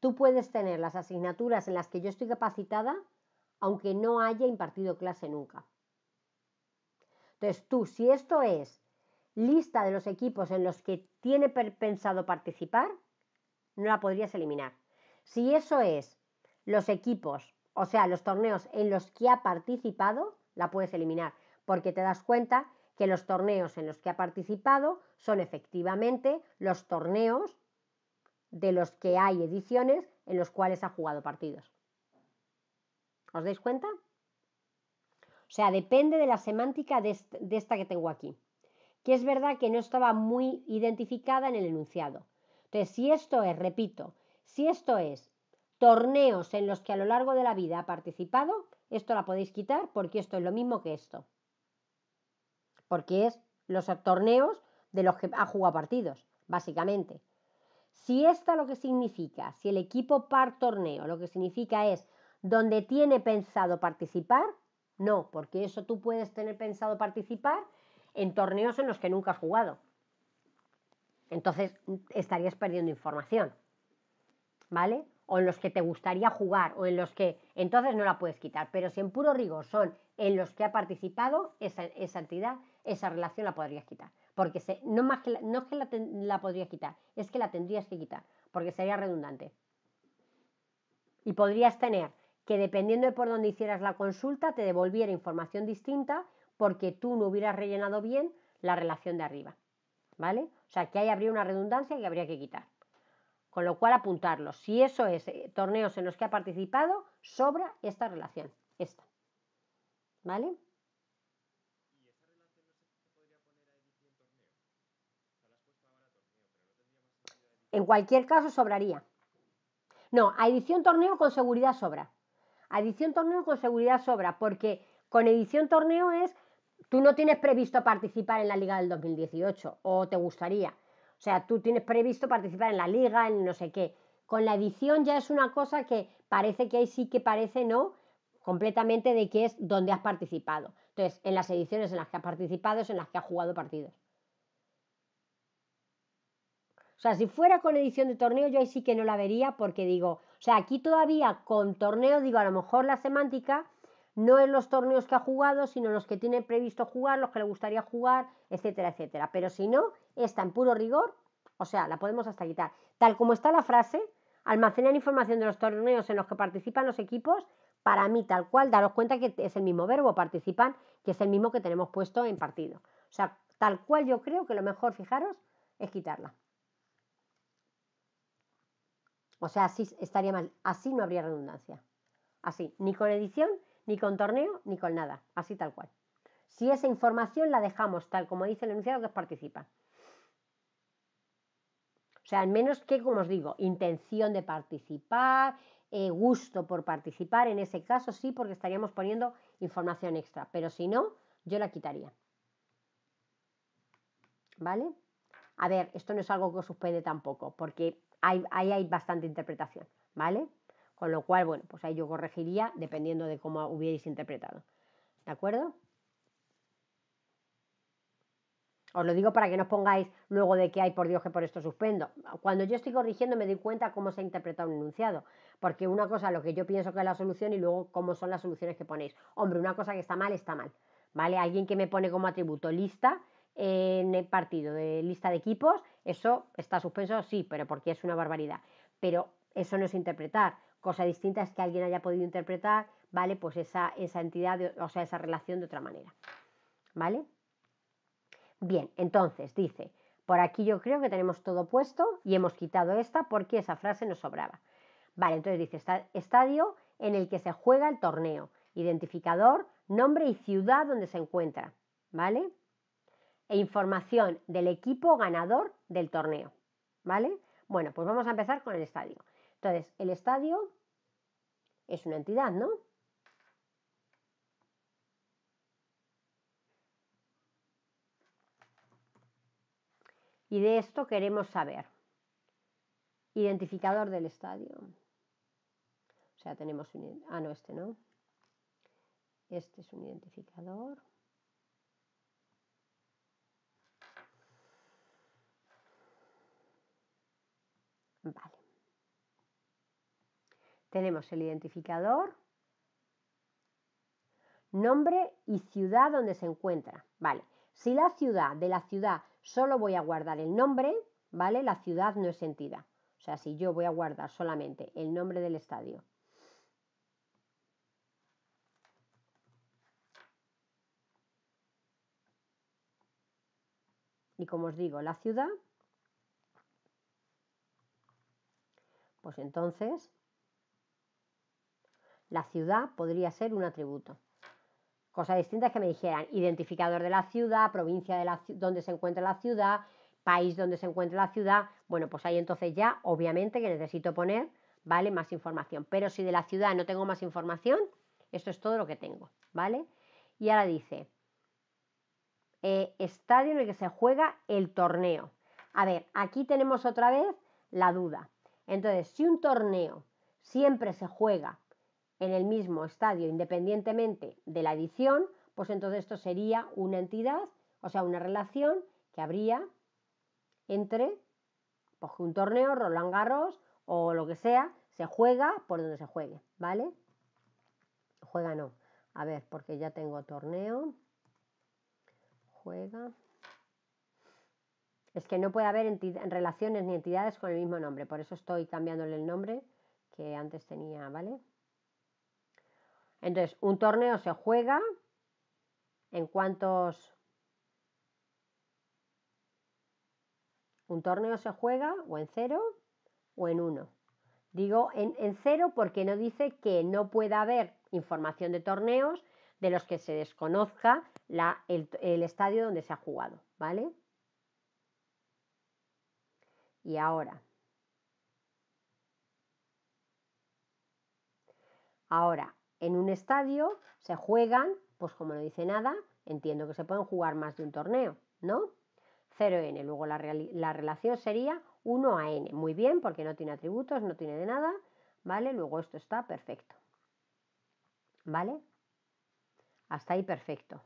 tú puedes tener las asignaturas en las que yo estoy capacitada, aunque no haya impartido clase nunca. Entonces tú, si esto es lista de los equipos en los que tiene pensado participar, no la podrías eliminar. Si eso es los equipos, o sea, los torneos en los que ha participado, la puedes eliminar, porque te das cuenta que los torneos en los que ha participado son efectivamente los torneos de los que hay ediciones en los cuales ha jugado partidos. ¿Os dais cuenta? O sea, depende de la semántica de, esta que tengo aquí, que es verdad que no estaba muy identificada en el enunciado. Entonces, si esto es, repito, si esto es torneos en los que a lo largo de la vida ha participado, esto la podéis quitar porque esto es lo mismo que esto porque es los torneos de los que ha jugado partidos, básicamente. Si esta lo que significa, si el equipo par torneo lo que significa es donde tiene pensado participar, no, porque eso tú puedes tener pensado participar en torneos en los que nunca has jugado. Entonces estarías perdiendo información, ¿vale? O en los que te gustaría jugar, o en los que entonces no la puedes quitar. Pero si en puro rigor son en los que ha participado, esa, esa entidad esa relación la podrías quitar. Porque no, no es que la, podrías quitar, es que la tendrías que quitar, porque sería redundante. Y podrías tener que dependiendo de por dónde hicieras la consulta, te devolviera información distinta porque tú no hubieras rellenado bien la relación de arriba. ¿Vale? O sea, que ahí habría una redundancia que habría que quitar. Con lo cual, apuntarlo. Si eso es eh, torneos en los que ha participado, sobra esta relación. Esta. ¿Vale? En cualquier caso, sobraría. No, a edición torneo con seguridad sobra. A edición torneo con seguridad sobra, porque con edición torneo es, tú no tienes previsto participar en la liga del 2018, o te gustaría. O sea, tú tienes previsto participar en la liga, en no sé qué. Con la edición ya es una cosa que parece que hay sí que parece no, completamente de que es donde has participado. Entonces, en las ediciones en las que has participado es en las que has jugado partidos. O sea, si fuera con edición de torneo, yo ahí sí que no la vería porque digo, o sea, aquí todavía con torneo, digo, a lo mejor la semántica no es los torneos que ha jugado, sino los que tiene previsto jugar, los que le gustaría jugar, etcétera, etcétera. Pero si no, está en puro rigor, o sea, la podemos hasta quitar. Tal como está la frase, almacenan información de los torneos en los que participan los equipos, para mí tal cual, daros cuenta que es el mismo verbo, participan, que es el mismo que tenemos puesto en partido. O sea, tal cual yo creo que lo mejor, fijaros, es quitarla. O sea, así estaría mal. Así no habría redundancia. Así, ni con edición, ni con torneo, ni con nada. Así tal cual. Si esa información la dejamos tal como dice el enunciado que participa. O sea, al menos que, como os digo, intención de participar, eh, gusto por participar, en ese caso sí, porque estaríamos poniendo información extra, pero si no, yo la quitaría. ¿Vale? A ver, esto no es algo que os suspende tampoco, porque ahí hay, bastante interpretación, ¿vale? Con lo cual, bueno, pues ahí yo corregiría dependiendo de cómo hubierais interpretado. ¿De acuerdo? Os lo digo para que no os pongáis luego de que hay por Dios que por esto suspendo. Cuando yo estoy corrigiendo me doy cuenta cómo se ha interpretado un enunciado. Porque una cosa es lo que yo pienso que es la solución y luego cómo son las soluciones que ponéis. Hombre, una cosa que está mal está mal. ¿Vale? Alguien que me pone como atributo lista en el partido de lista de equipos, eso está suspenso, sí, pero porque es una barbaridad. Pero eso no es interpretar. Cosa distinta es que alguien haya podido interpretar, ¿vale? Pues esa, entidad, o sea, esa relación de otra manera. ¿Vale? Bien, entonces dice, por aquí yo creo que tenemos todo puesto y hemos quitado esta porque esa frase nos sobraba. Vale, entonces dice, estadio en el que se juega el torneo, identificador, nombre y ciudad donde se encuentra, ¿vale? E información del equipo ganador del torneo. ¿Vale? Bueno, pues vamos a empezar con el estadio. Entonces, el estadio es una entidad, ¿no? Y de esto queremos saber. Identificador del estadio. O sea, tenemos un... Ah, no, este no. Este es un identificador. Vale. Tenemos el identificador, nombre y ciudad donde se encuentra. Vale. Si la ciudad, de la ciudad solo voy a guardar el nombre, ¿vale? La ciudad no es sentida O sea, si yo voy a guardar solamente el nombre del estadio y como os digo, la ciudad, Pues entonces, la ciudad podría ser un atributo. Cosa distinta que me dijeran identificador de la ciudad, provincia de donde se encuentra la ciudad, país donde se encuentra la ciudad. Bueno, pues ahí entonces ya, obviamente, que necesito poner, ¿vale? Más información. Pero si de la ciudad no tengo más información, esto es todo lo que tengo, ¿vale? Y ahora dice, eh, estadio en el que se juega el torneo. A ver, aquí tenemos otra vez la duda. Entonces, si un torneo siempre se juega en el mismo estadio, independientemente de la edición, pues entonces esto sería una entidad, o sea, una relación que habría entre pues, un torneo, Roland Garros o lo que sea, se juega por donde se juegue, ¿vale? Juega no. A ver, porque ya tengo torneo. Juega es que no puede haber relaciones ni entidades con el mismo nombre. Por eso estoy cambiándole el nombre que antes tenía, ¿vale? Entonces, un torneo se juega en cuantos... Un torneo se juega o en cero o en uno. Digo en, cero porque no dice que no pueda haber información de torneos de los que se desconozca el estadio donde se ha jugado, ¿vale? y ahora. Ahora, en un estadio se juegan, pues como no dice nada, entiendo que se pueden jugar más de un torneo, ¿no? 0n, luego la, la relación sería 1 a n, muy bien, porque no tiene atributos, no tiene de nada, ¿vale? Luego esto está perfecto, ¿vale? Hasta ahí perfecto.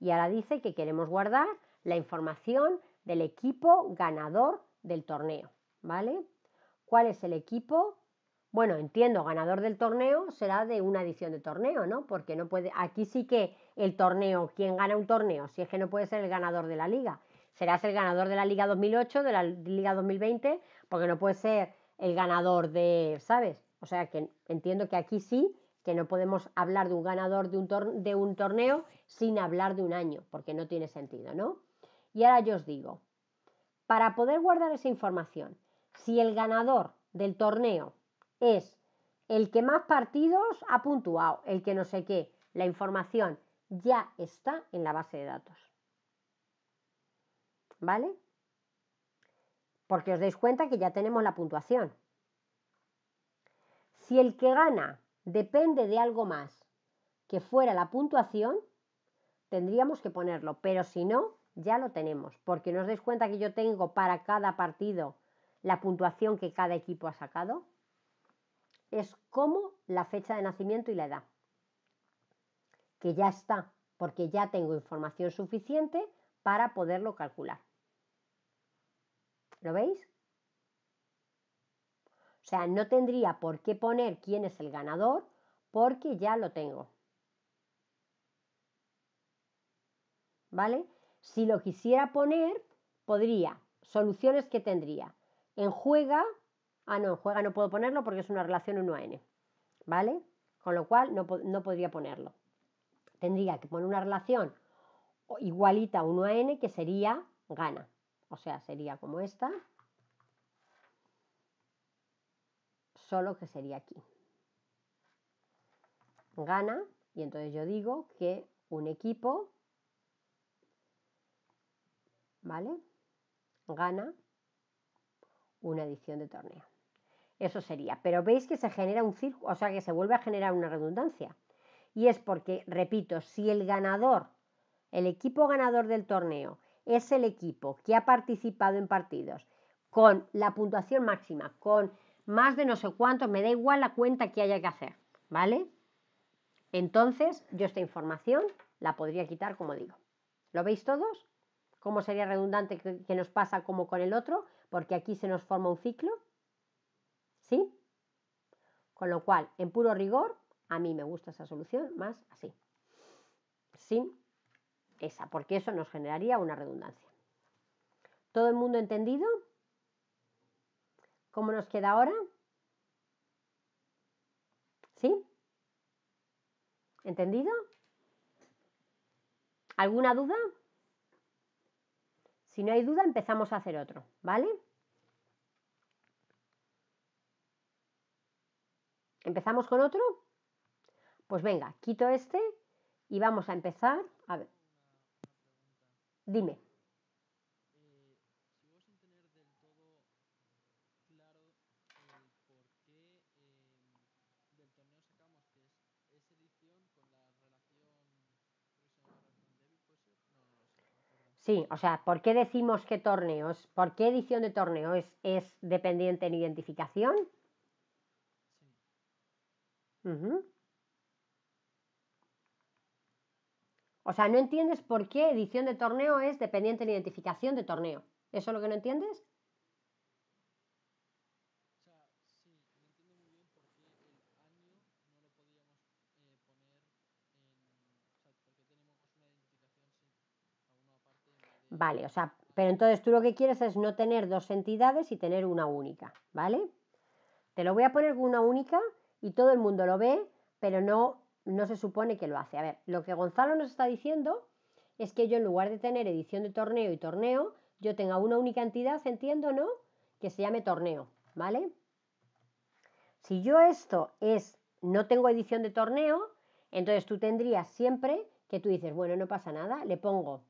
Y ahora dice que queremos guardar la información del equipo ganador del torneo, ¿vale? ¿Cuál es el equipo? Bueno, entiendo, ganador del torneo será de una edición de torneo, ¿no? Porque no puede, aquí sí que el torneo, quien gana un torneo, si es que no puede ser el ganador de la liga, serás el ganador de la Liga 2008, de la Liga 2020, porque no puede ser el ganador de, ¿sabes? O sea que entiendo que aquí sí, que no podemos hablar de un ganador de un torneo sin hablar de un año, porque no tiene sentido, ¿no? Y ahora yo os digo, para poder guardar esa información, si el ganador del torneo es el que más partidos ha puntuado, el que no sé qué, la información ya está en la base de datos. ¿Vale? Porque os dais cuenta que ya tenemos la puntuación. Si el que gana depende de algo más que fuera la puntuación, tendríamos que ponerlo, pero si no, ya lo tenemos, porque no os dais cuenta que yo tengo para cada partido la puntuación que cada equipo ha sacado, es como la fecha de nacimiento y la edad, que ya está, porque ya tengo información suficiente para poderlo calcular. ¿Lo veis? O sea, no tendría por qué poner quién es el ganador porque ya lo tengo. ¿Vale? Si lo quisiera poner, podría. Soluciones que tendría. En juega, ah no, en juega no puedo ponerlo porque es una relación 1 a n, ¿vale? Con lo cual no, no podría ponerlo. Tendría que poner una relación igualita 1 a n que sería gana. O sea, sería como esta, solo que sería aquí. Gana, y entonces yo digo que un equipo ¿vale? Gana una edición de torneo. Eso sería. Pero veis que se genera un circo, o sea que se vuelve a generar una redundancia. Y es porque, repito, si el ganador, el equipo ganador del torneo, es el equipo que ha participado en partidos con la puntuación máxima, con más de no sé cuánto me da igual la cuenta que haya que hacer, ¿vale? Entonces, yo esta información la podría quitar, como digo. ¿Lo veis todos? cómo sería redundante que, nos pasa como con el otro, porque aquí se nos forma un ciclo. ¿Sí? Con lo cual, en puro rigor, a mí me gusta esa solución más así. ¿Sí? esa, porque eso nos generaría una redundancia. ¿Todo el mundo entendido? ¿Cómo nos queda ahora? ¿Sí? ¿Entendido? ¿Alguna duda? Si no hay duda, empezamos a hacer otro, ¿vale? ¿Empezamos con otro? Pues venga, quito este y vamos a empezar. A ver. Dime. Sí, o sea, ¿por qué decimos que torneos, por qué edición de torneo es, dependiente en identificación? O sea, ¿no entiendes por qué edición de torneo es dependiente en identificación de torneo? ¿Eso es lo que no entiendes? Vale, o sea, pero entonces tú lo que quieres es no tener dos entidades y tener una única, ¿vale? Te lo voy a poner una única y todo el mundo lo ve, pero no, no se supone que lo hace. A ver, lo que Gonzalo nos está diciendo es que yo en lugar de tener edición de torneo y torneo, yo tenga una única entidad, entiendo, ¿no? Que se llame torneo, ¿vale? Si yo esto es, no tengo edición de torneo, entonces tú tendrías siempre que tú dices, bueno, no pasa nada, le pongo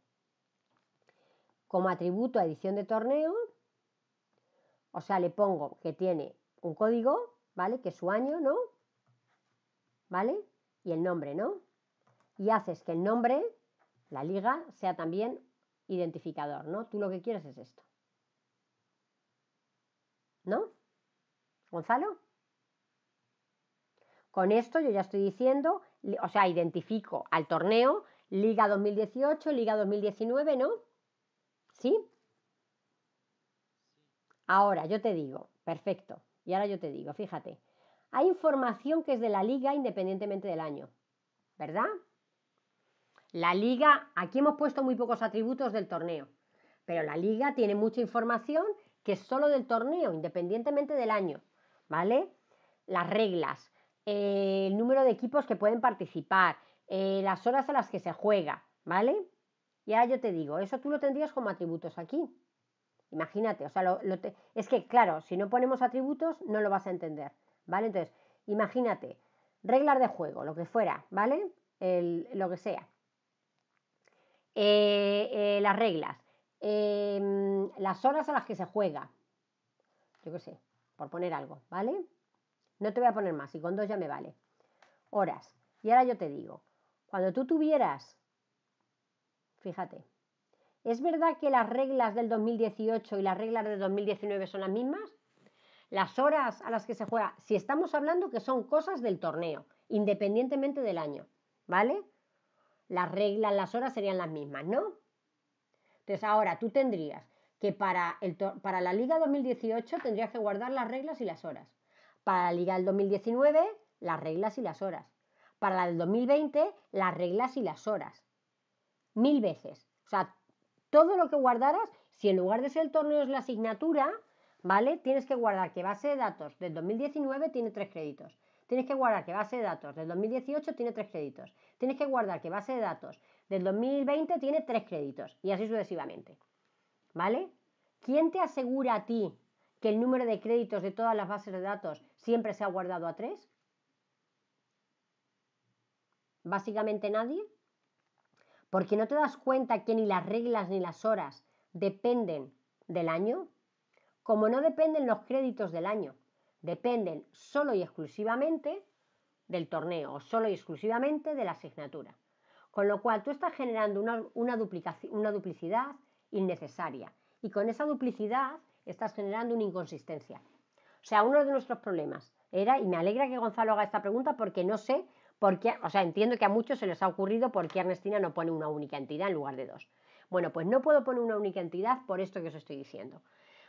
como atributo a edición de torneo, o sea, le pongo que tiene un código, ¿vale? Que es su año, ¿no? ¿Vale? Y el nombre, ¿no? Y haces que el nombre, la liga, sea también identificador, ¿no? Tú lo que quieres es esto. ¿No? Gonzalo. Con esto yo ya estoy diciendo, o sea, identifico al torneo Liga 2018, Liga 2019, ¿no? ¿Sí? Ahora, yo te digo, perfecto. Y ahora yo te digo, fíjate, hay información que es de la liga independientemente del año, ¿verdad? La liga, aquí hemos puesto muy pocos atributos del torneo, pero la liga tiene mucha información que es solo del torneo, independientemente del año, ¿vale? Las reglas, eh, el número de equipos que pueden participar, eh, las horas a las que se juega, ¿vale? Y ahora yo te digo, eso tú lo tendrías como atributos aquí. Imagínate, o sea, es que claro, si no ponemos atributos no lo vas a entender, ¿vale? Entonces, imagínate, reglas de juego, lo que fuera, ¿vale? lo que sea. Eh, eh, las reglas, em, las horas a las que se juega, yo qué sé, por poner algo, ¿vale? No te voy a poner más, y con dos ya me vale. Horas. Y ahora yo te digo, cuando tú tuvieras Fíjate. ¿Es verdad que las reglas del 2018 y las reglas del 2019 son las mismas? Las horas a las que se juega, si estamos hablando que son cosas del torneo, independientemente del año, ¿vale? Las reglas, las horas serían las mismas, ¿no? Entonces ahora tú tendrías que para, para la Liga 2018 tendrías que guardar las reglas y las horas. Para la Liga del 2019, las reglas y las horas. Para la del 2020, las reglas y las horas mil veces. O sea, todo lo que guardaras, si en lugar de ser el torneo es la asignatura, ¿vale? Tienes que guardar que base de datos del 2019 tiene tres créditos. Tienes que guardar que base de datos del 2018 tiene tres créditos. Tienes que guardar que base de datos del 2020 tiene tres créditos. Y así sucesivamente. ¿Vale? ¿Quién te asegura a ti que el número de créditos de todas las bases de datos siempre se ha guardado a tres? Básicamente nadie porque no te das cuenta que ni las reglas ni las horas dependen del año, como no dependen los créditos del año, dependen solo y exclusivamente del torneo o solo y exclusivamente de la asignatura. Con lo cual tú estás generando una, una duplicidad innecesaria y con esa duplicidad estás generando una inconsistencia. O sea, uno de nuestros problemas era, y me alegra que Gonzalo haga esta pregunta porque no sé porque, o sea, entiendo que a muchos se les ha ocurrido por qué Ernestina no pone una única entidad en lugar de dos. Bueno, pues no puedo poner una única entidad por esto que os estoy diciendo.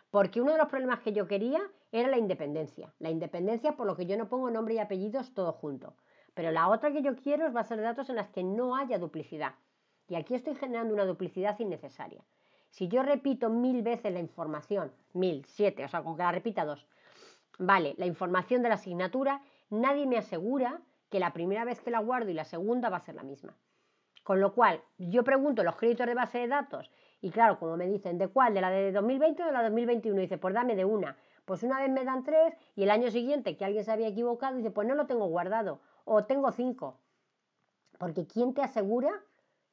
Porque uno de los problemas que yo quería era la independencia. La independencia por lo que yo no pongo nombre y apellidos todo junto. Pero la otra que yo quiero va a ser datos en las que no haya duplicidad. Y aquí estoy generando una duplicidad innecesaria. Si yo repito mil veces la información, mil, siete, o sea, con que la repita dos, vale, la información de la asignatura, nadie me asegura que la primera vez que la guardo y la segunda va a ser la misma. Con lo cual, yo pregunto los créditos de base de datos y claro, como me dicen, ¿de cuál? ¿De la de 2020 o de la de 2021? dice, pues dame de una. Pues una vez me dan tres y el año siguiente que alguien se había equivocado dice, pues no lo tengo guardado o tengo cinco. Porque ¿quién te asegura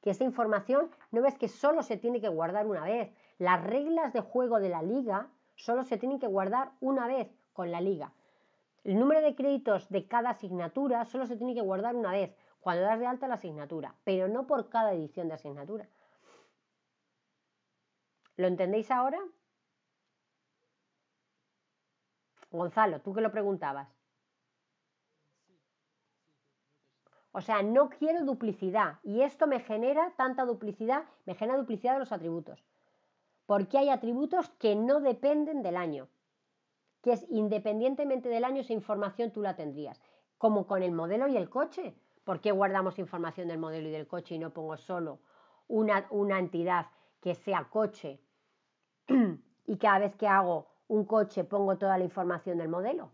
que esa información no ves que solo se tiene que guardar una vez? Las reglas de juego de la liga solo se tienen que guardar una vez con la liga. El número de créditos de cada asignatura solo se tiene que guardar una vez, cuando das de alta la asignatura, pero no por cada edición de asignatura. ¿Lo entendéis ahora? Gonzalo, tú que lo preguntabas. O sea, no quiero duplicidad y esto me genera tanta duplicidad, me genera duplicidad de los atributos. Porque hay atributos que no dependen del año que es independientemente del año, esa información tú la tendrías, como con el modelo y el coche. ¿Por qué guardamos información del modelo y del coche y no pongo solo una, una entidad que sea coche <clears throat> y cada vez que hago un coche pongo toda la información del modelo?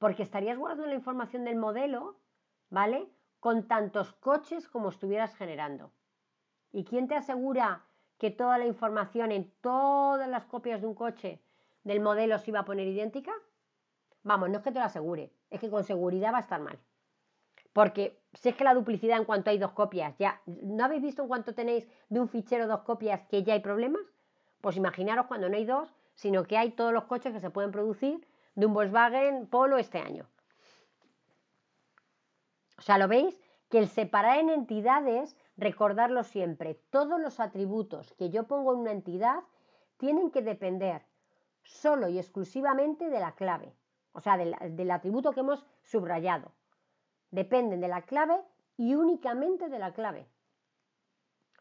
Porque estarías guardando la información del modelo, ¿vale? Con tantos coches como estuvieras generando. ¿Y quién te asegura que toda la información en todas las copias de un coche el modelo se iba a poner idéntica? Vamos, no es que te lo asegure, es que con seguridad va a estar mal. Porque si es que la duplicidad en cuanto hay dos copias, ya, ¿no habéis visto en cuanto tenéis de un fichero dos copias que ya hay problemas? Pues imaginaros cuando no hay dos, sino que hay todos los coches que se pueden producir de un Volkswagen Polo este año. O sea, ¿lo veis? Que el separar en entidades, recordarlo siempre, todos los atributos que yo pongo en una entidad tienen que depender solo y exclusivamente de la clave, o sea, del, atributo que hemos subrayado. Dependen de la clave y únicamente de la clave.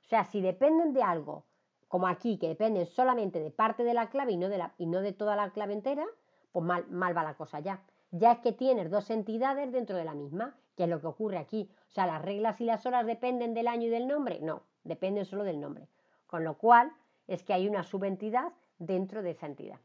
O sea, si dependen de algo, como aquí, que dependen solamente de parte de la clave y no de, toda la clave entera, pues mal, mal va la cosa ya. Ya es que tienes dos entidades dentro de la misma, que es lo que ocurre aquí. O sea, las reglas y las horas dependen del año y del nombre. No, dependen solo del nombre. Con lo cual, es que hay una subentidad dentro de esa entidad.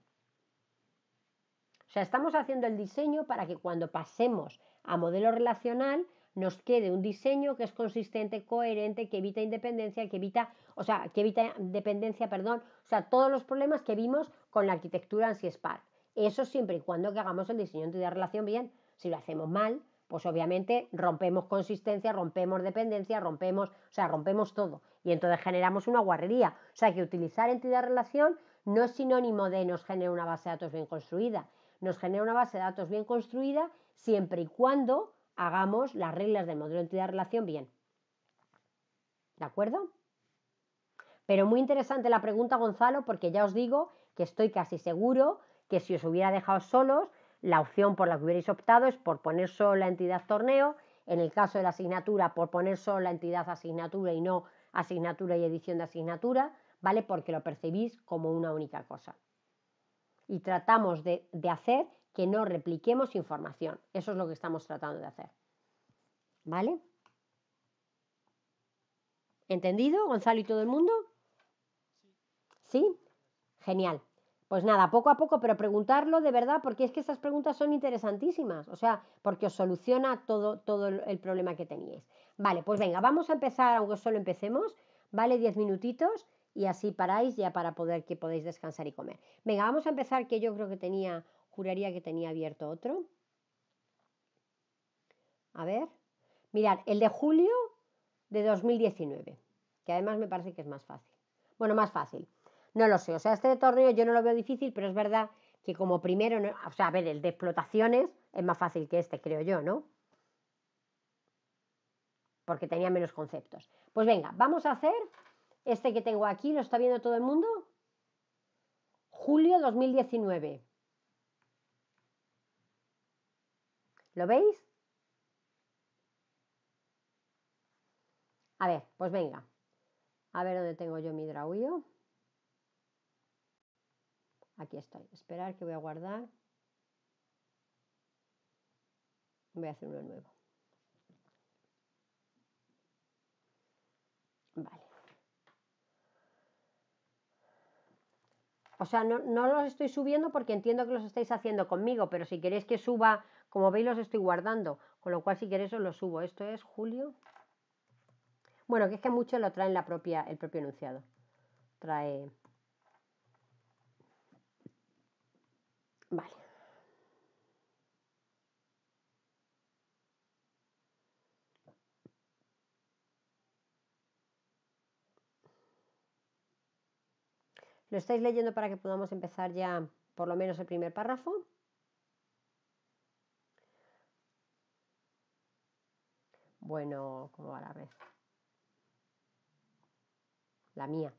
O sea, estamos haciendo el diseño para que cuando pasemos a modelo relacional nos quede un diseño que es consistente, coherente, que evita independencia, que evita, o sea, que evita dependencia, perdón, o sea, todos los problemas que vimos con la arquitectura ANSI Spark. Eso siempre y cuando que hagamos el diseño de relación bien. Si lo hacemos mal, pues obviamente rompemos consistencia, rompemos dependencia, rompemos, o sea, rompemos todo. Y entonces generamos una guarrería. O sea, que utilizar entidad relación no es sinónimo de nos genera una base de datos bien construida, nos genera una base de datos bien construida siempre y cuando hagamos las reglas del modelo de entidad-relación bien. ¿De acuerdo? Pero muy interesante la pregunta, Gonzalo, porque ya os digo que estoy casi seguro que si os hubiera dejado solos, la opción por la que hubierais optado es por poner solo la entidad torneo, en el caso de la asignatura, por poner solo la entidad asignatura y no asignatura y edición de asignatura, ¿vale? Porque lo percibís como una única cosa y tratamos de, hacer que no repliquemos información. Eso es lo que estamos tratando de hacer. ¿Vale? ¿Entendido, Gonzalo y todo el mundo? ¿Sí? Genial. Pues nada, poco a poco, pero preguntarlo de verdad, porque es que estas preguntas son interesantísimas, o sea, porque os soluciona todo, todo el problema que teníais. Vale, pues venga, vamos a empezar, aunque solo empecemos, ¿vale? Diez minutitos y así paráis ya para poder que podáis descansar y comer. Venga, vamos a empezar que yo creo que tenía, juraría que tenía abierto otro. A ver, mirad, el de julio de 2019, que además me parece que es más fácil. Bueno, más fácil. No lo sé, o sea, este torneo yo no lo veo difícil, pero es verdad que como primero, o sea, a ver, el de explotaciones es más fácil que este, creo yo, ¿no? Porque tenía menos conceptos. Pues venga, vamos a hacer este que tengo aquí, ¿lo está viendo todo el mundo? Julio 2019. ¿Lo veis? A ver, pues venga. A ver dónde tengo yo mi drawio. Aquí estoy. Esperar que voy a guardar. Voy a hacer uno nuevo. O sea, no, los estoy subiendo porque entiendo que los estáis haciendo conmigo, pero si queréis que suba, como veis, los estoy guardando. Con lo cual, si queréis, os lo subo. Esto es julio. Bueno, que es que mucho lo traen la propia, el propio enunciado. Trae. ¿Lo estáis leyendo para que podamos empezar ya por lo menos el primer párrafo? Bueno, ¿cómo va la red? La mía.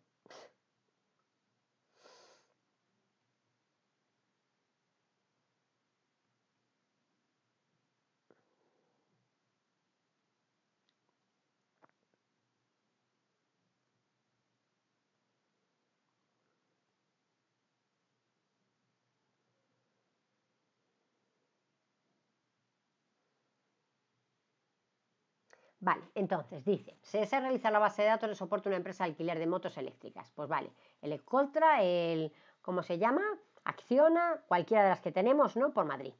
Vale, entonces dice, se desea realizar la base de datos de soporte de una empresa de alquiler de motos eléctricas. Pues vale, el Ecoltra, el, ¿cómo se llama? Acciona, cualquiera de las que tenemos, ¿no? Por Madrid.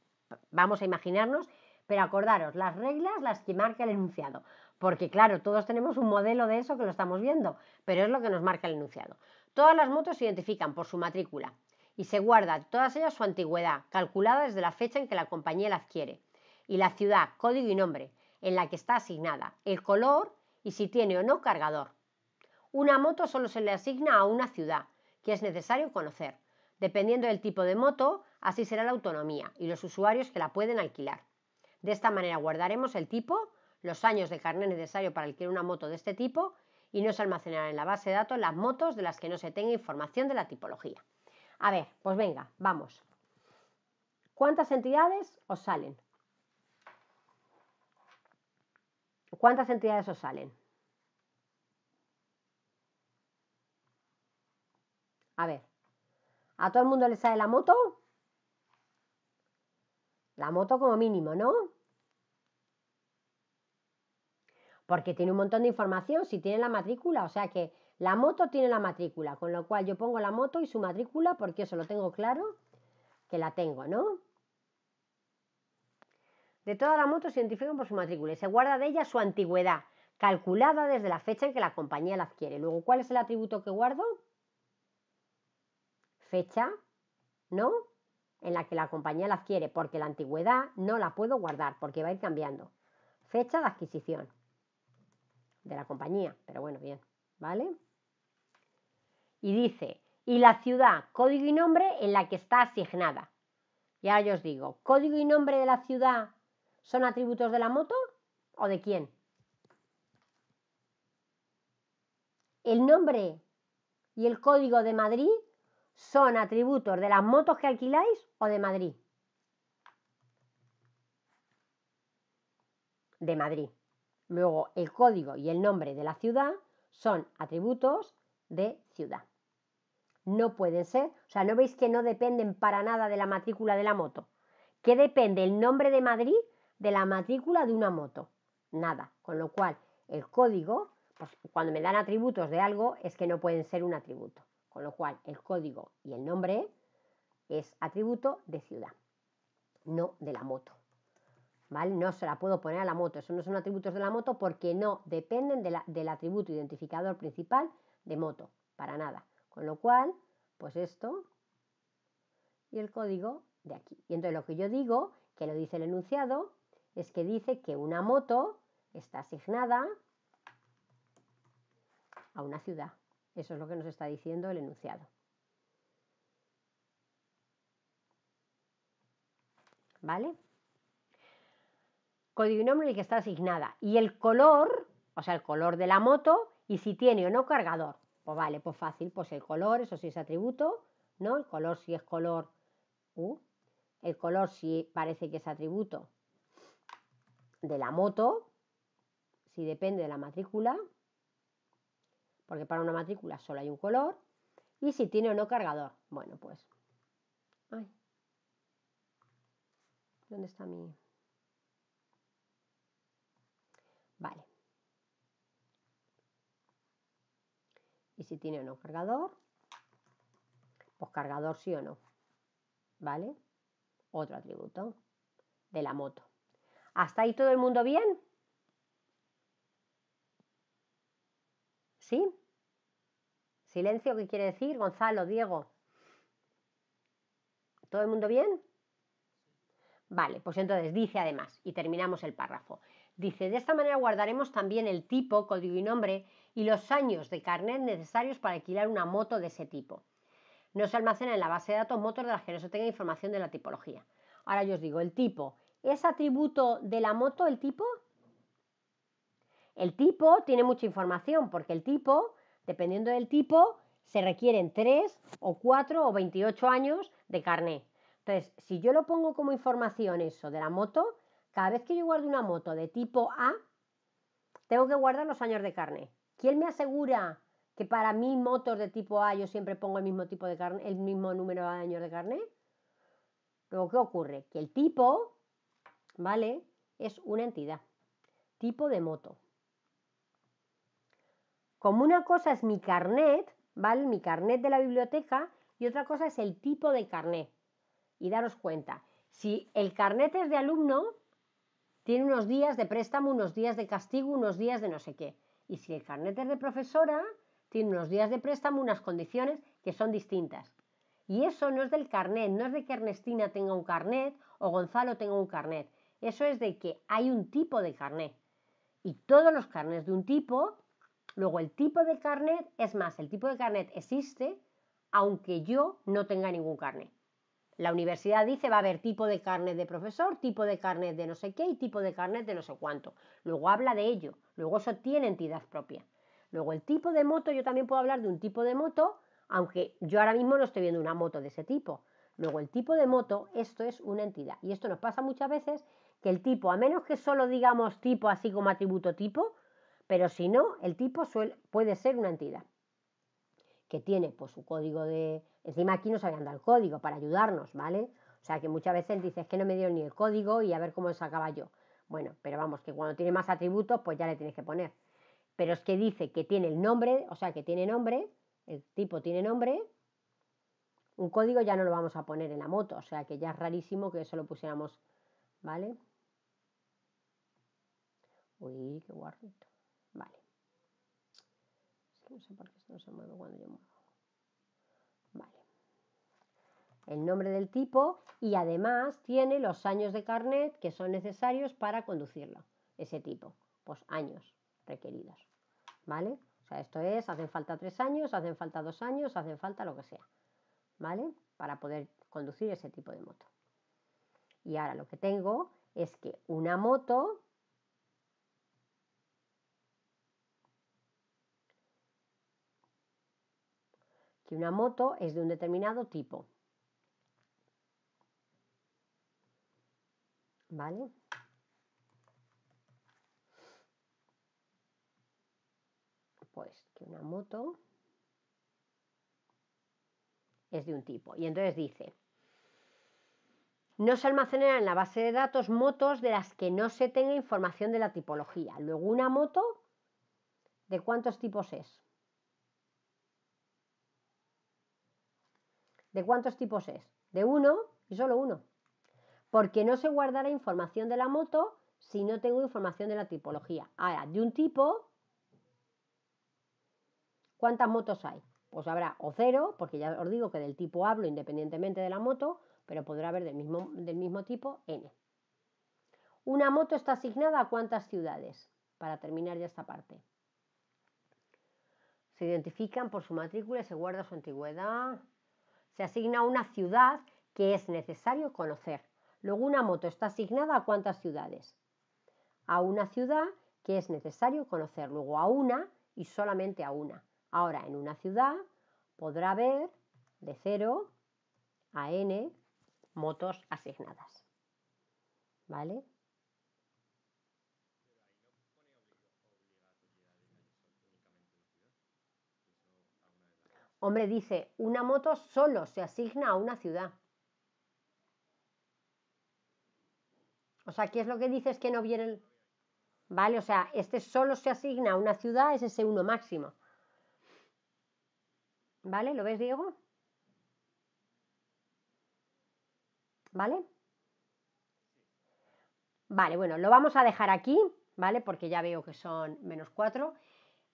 Vamos a imaginarnos, pero acordaros, las reglas las que marca el enunciado. Porque claro, todos tenemos un modelo de eso que lo estamos viendo, pero es lo que nos marca el enunciado. Todas las motos se identifican por su matrícula y se guarda todas ellas su antigüedad, calculada desde la fecha en que la compañía la adquiere, y la ciudad, código y nombre en la que está asignada, el color y si tiene o no cargador. Una moto solo se le asigna a una ciudad, que es necesario conocer. Dependiendo del tipo de moto, así será la autonomía y los usuarios que la pueden alquilar. De esta manera guardaremos el tipo, los años de carnet necesario para alquilar una moto de este tipo y no se almacenará en la base de datos las motos de las que no se tenga información de la tipología. A ver, pues venga, vamos. ¿Cuántas entidades os salen? ¿Cuántas entidades os salen? A ver, ¿a todo el mundo le sale la moto? La moto como mínimo, ¿no? Porque tiene un montón de información, si tiene la matrícula, o sea que la moto tiene la matrícula, con lo cual yo pongo la moto y su matrícula porque eso lo tengo claro, que la tengo, ¿no? de toda la moto se identifican por su matrícula y se guarda de ella su antigüedad, calculada desde la fecha en que la compañía la adquiere. Luego, ¿cuál es el atributo que guardo? Fecha, ¿no? En la que la compañía la adquiere, porque la antigüedad no la puedo guardar, porque va a ir cambiando. Fecha de adquisición de la compañía, pero bueno, bien, ¿vale? Y dice, y la ciudad, código y nombre en la que está asignada. Y ahora yo os digo, código y nombre de la ciudad ¿Son atributos de la moto o de quién? El nombre y el código de Madrid son atributos de las motos que alquiláis o de Madrid. De Madrid. Luego, el código y el nombre de la ciudad son atributos de ciudad. No pueden ser, o sea, no veis que no dependen para nada de la matrícula de la moto. ¿Qué depende? El nombre de Madrid de la matrícula de una moto. Nada. Con lo cual, el código, pues, cuando me dan atributos de algo, es que no pueden ser un atributo. Con lo cual, el código y el nombre es atributo de ciudad, no de la moto. ¿Vale? No se la puedo poner a la moto. Eso no son atributos de la moto porque no dependen la, del atributo identificador principal de moto, para nada. Con lo cual, pues esto y el código de aquí. Y entonces lo que yo digo, que lo dice el enunciado, es que dice que una moto está asignada a una ciudad. Eso es lo que nos está diciendo el enunciado. ¿Vale? Código nombre el que está asignada. Y el color, o sea, el color de la moto y si tiene o no cargador. Pues vale, pues fácil, pues el color, eso sí es atributo, ¿no? El color si es color, U. el color si parece que es atributo, de la moto, si depende de la matrícula, porque para una matrícula solo hay un color, y si tiene o no cargador. Bueno, pues... ¿Dónde está mi...? Vale. Y si tiene o no cargador, pues cargador sí o no. ¿Vale? Otro atributo de la moto. ¿Hasta ahí todo el mundo bien? ¿Sí? Silencio, ¿qué quiere decir? Gonzalo, Diego. ¿Todo el mundo bien? Vale, pues entonces dice además, y terminamos el párrafo. Dice, de esta manera guardaremos también el tipo, código y nombre y los años de carnet necesarios para alquilar una moto de ese tipo. No se almacena en la base de datos motos de las que no se tenga información de la tipología. Ahora yo os digo, el tipo ¿Es atributo de la moto el tipo? El tipo tiene mucha información porque el tipo, dependiendo del tipo, se requieren 3 o 4 o 28 años de carné. Entonces, si yo lo pongo como información eso de la moto, cada vez que yo guardo una moto de tipo A, tengo que guardar los años de carné. ¿Quién me asegura que para mi motos de tipo A yo siempre pongo el mismo tipo de carne, el mismo número de años de carné? Luego, ¿qué ocurre? Que el tipo ¿vale? Es una entidad. Tipo de moto. Como una cosa es mi carnet, ¿vale? Mi carnet de la biblioteca y otra cosa es el tipo de carnet. Y daros cuenta, si el carnet es de alumno, tiene unos días de préstamo, unos días de castigo, unos días de no sé qué. Y si el carnet es de profesora, tiene unos días de préstamo, unas condiciones que son distintas. Y eso no es del carnet, no es de que Ernestina tenga un carnet o Gonzalo tenga un carnet. Eso es de que hay un tipo de carnet y todos los carnes de un tipo, luego el tipo de carnet, es más, el tipo de carnet existe aunque yo no tenga ningún carnet. La universidad dice va a haber tipo de carnet de profesor, tipo de carnet de no sé qué y tipo de carnet de no sé cuánto. Luego habla de ello, luego eso tiene entidad propia. Luego el tipo de moto, yo también puedo hablar de un tipo de moto, aunque yo ahora mismo no estoy viendo una moto de ese tipo. Luego el tipo de moto, esto es una entidad. Y esto nos pasa muchas veces que el tipo, a menos que solo digamos tipo así como atributo tipo, pero si no, el tipo suele, puede ser una entidad que tiene pues su código de... Encima aquí nos habían dado el código para ayudarnos, ¿vale? O sea que muchas veces dices que no me dio ni el código y a ver cómo lo sacaba yo. Bueno, pero vamos, que cuando tiene más atributos, pues ya le tienes que poner. Pero es que dice que tiene el nombre, o sea que tiene nombre, el tipo tiene nombre, un código ya no lo vamos a poner en la moto, o sea que ya es rarísimo que eso lo pusiéramos, ¿vale? Uy, qué guarrito. Vale. No sé por qué esto no se mueve cuando yo muevo. Vale. El nombre del tipo y además tiene los años de carnet que son necesarios para conducirlo. Ese tipo. Pues años requeridos. ¿Vale? O sea, esto es, hacen falta tres años, hacen falta dos años, hacen falta lo que sea. ¿Vale? Para poder conducir ese tipo de moto. Y ahora lo que tengo es que una moto una moto es de un determinado tipo. ¿Vale? Pues que una moto es de un tipo. Y entonces dice, no se almacenan en la base de datos motos de las que no se tenga información de la tipología. Luego una moto, ¿de cuántos tipos es? ¿De cuántos tipos es? De uno y solo uno. Porque no se guardará información de la moto si no tengo información de la tipología. Ahora, de un tipo, ¿cuántas motos hay? Pues habrá o cero, porque ya os digo que del tipo hablo independientemente de la moto, pero podrá haber del mismo, del mismo tipo n. Una moto está asignada a cuántas ciudades, para terminar ya esta parte. Se identifican por su matrícula y se guarda su antigüedad. Se asigna una ciudad que es necesario conocer. Luego una moto está asignada a cuántas ciudades. A una ciudad que es necesario conocer. Luego a una y solamente a una. Ahora, en una ciudad podrá haber de 0 a n motos asignadas. ¿Vale? Hombre, dice, una moto solo se asigna a una ciudad. O sea, ¿qué es lo que dices es que no viene el... Vale, o sea, este solo se asigna a una ciudad, es ese uno máximo. ¿Vale? ¿Lo ves, Diego? ¿Vale? Vale, bueno, lo vamos a dejar aquí, ¿vale? Porque ya veo que son menos cuatro.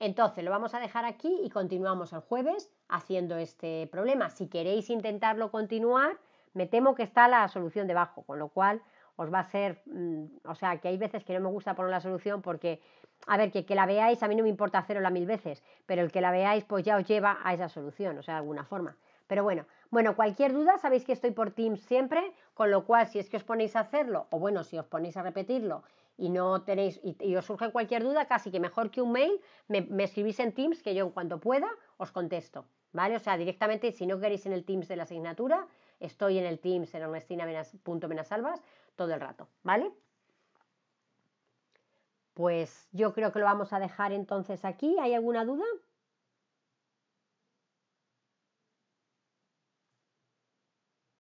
Entonces, lo vamos a dejar aquí y continuamos el jueves haciendo este problema. Si queréis intentarlo continuar, me temo que está la solución debajo, con lo cual os va a ser, mm, o sea, que hay veces que no me gusta poner la solución porque, a ver, que, que la veáis, a mí no me importa hacerla mil veces, pero el que la veáis pues ya os lleva a esa solución, o sea, de alguna forma. Pero bueno, bueno, cualquier duda, sabéis que estoy por Teams siempre, con lo cual si es que os ponéis a hacerlo, o bueno, si os ponéis a repetirlo y no tenéis, y, os surge cualquier duda, casi que mejor que un mail, me, escribís en Teams, que yo en cuanto pueda os contesto. ¿Vale? O sea, directamente, si no queréis en el Teams de la asignatura, estoy en el Teams en ernestina.menasalvas todo el rato, ¿vale? Pues yo creo que lo vamos a dejar entonces aquí. ¿Hay alguna duda?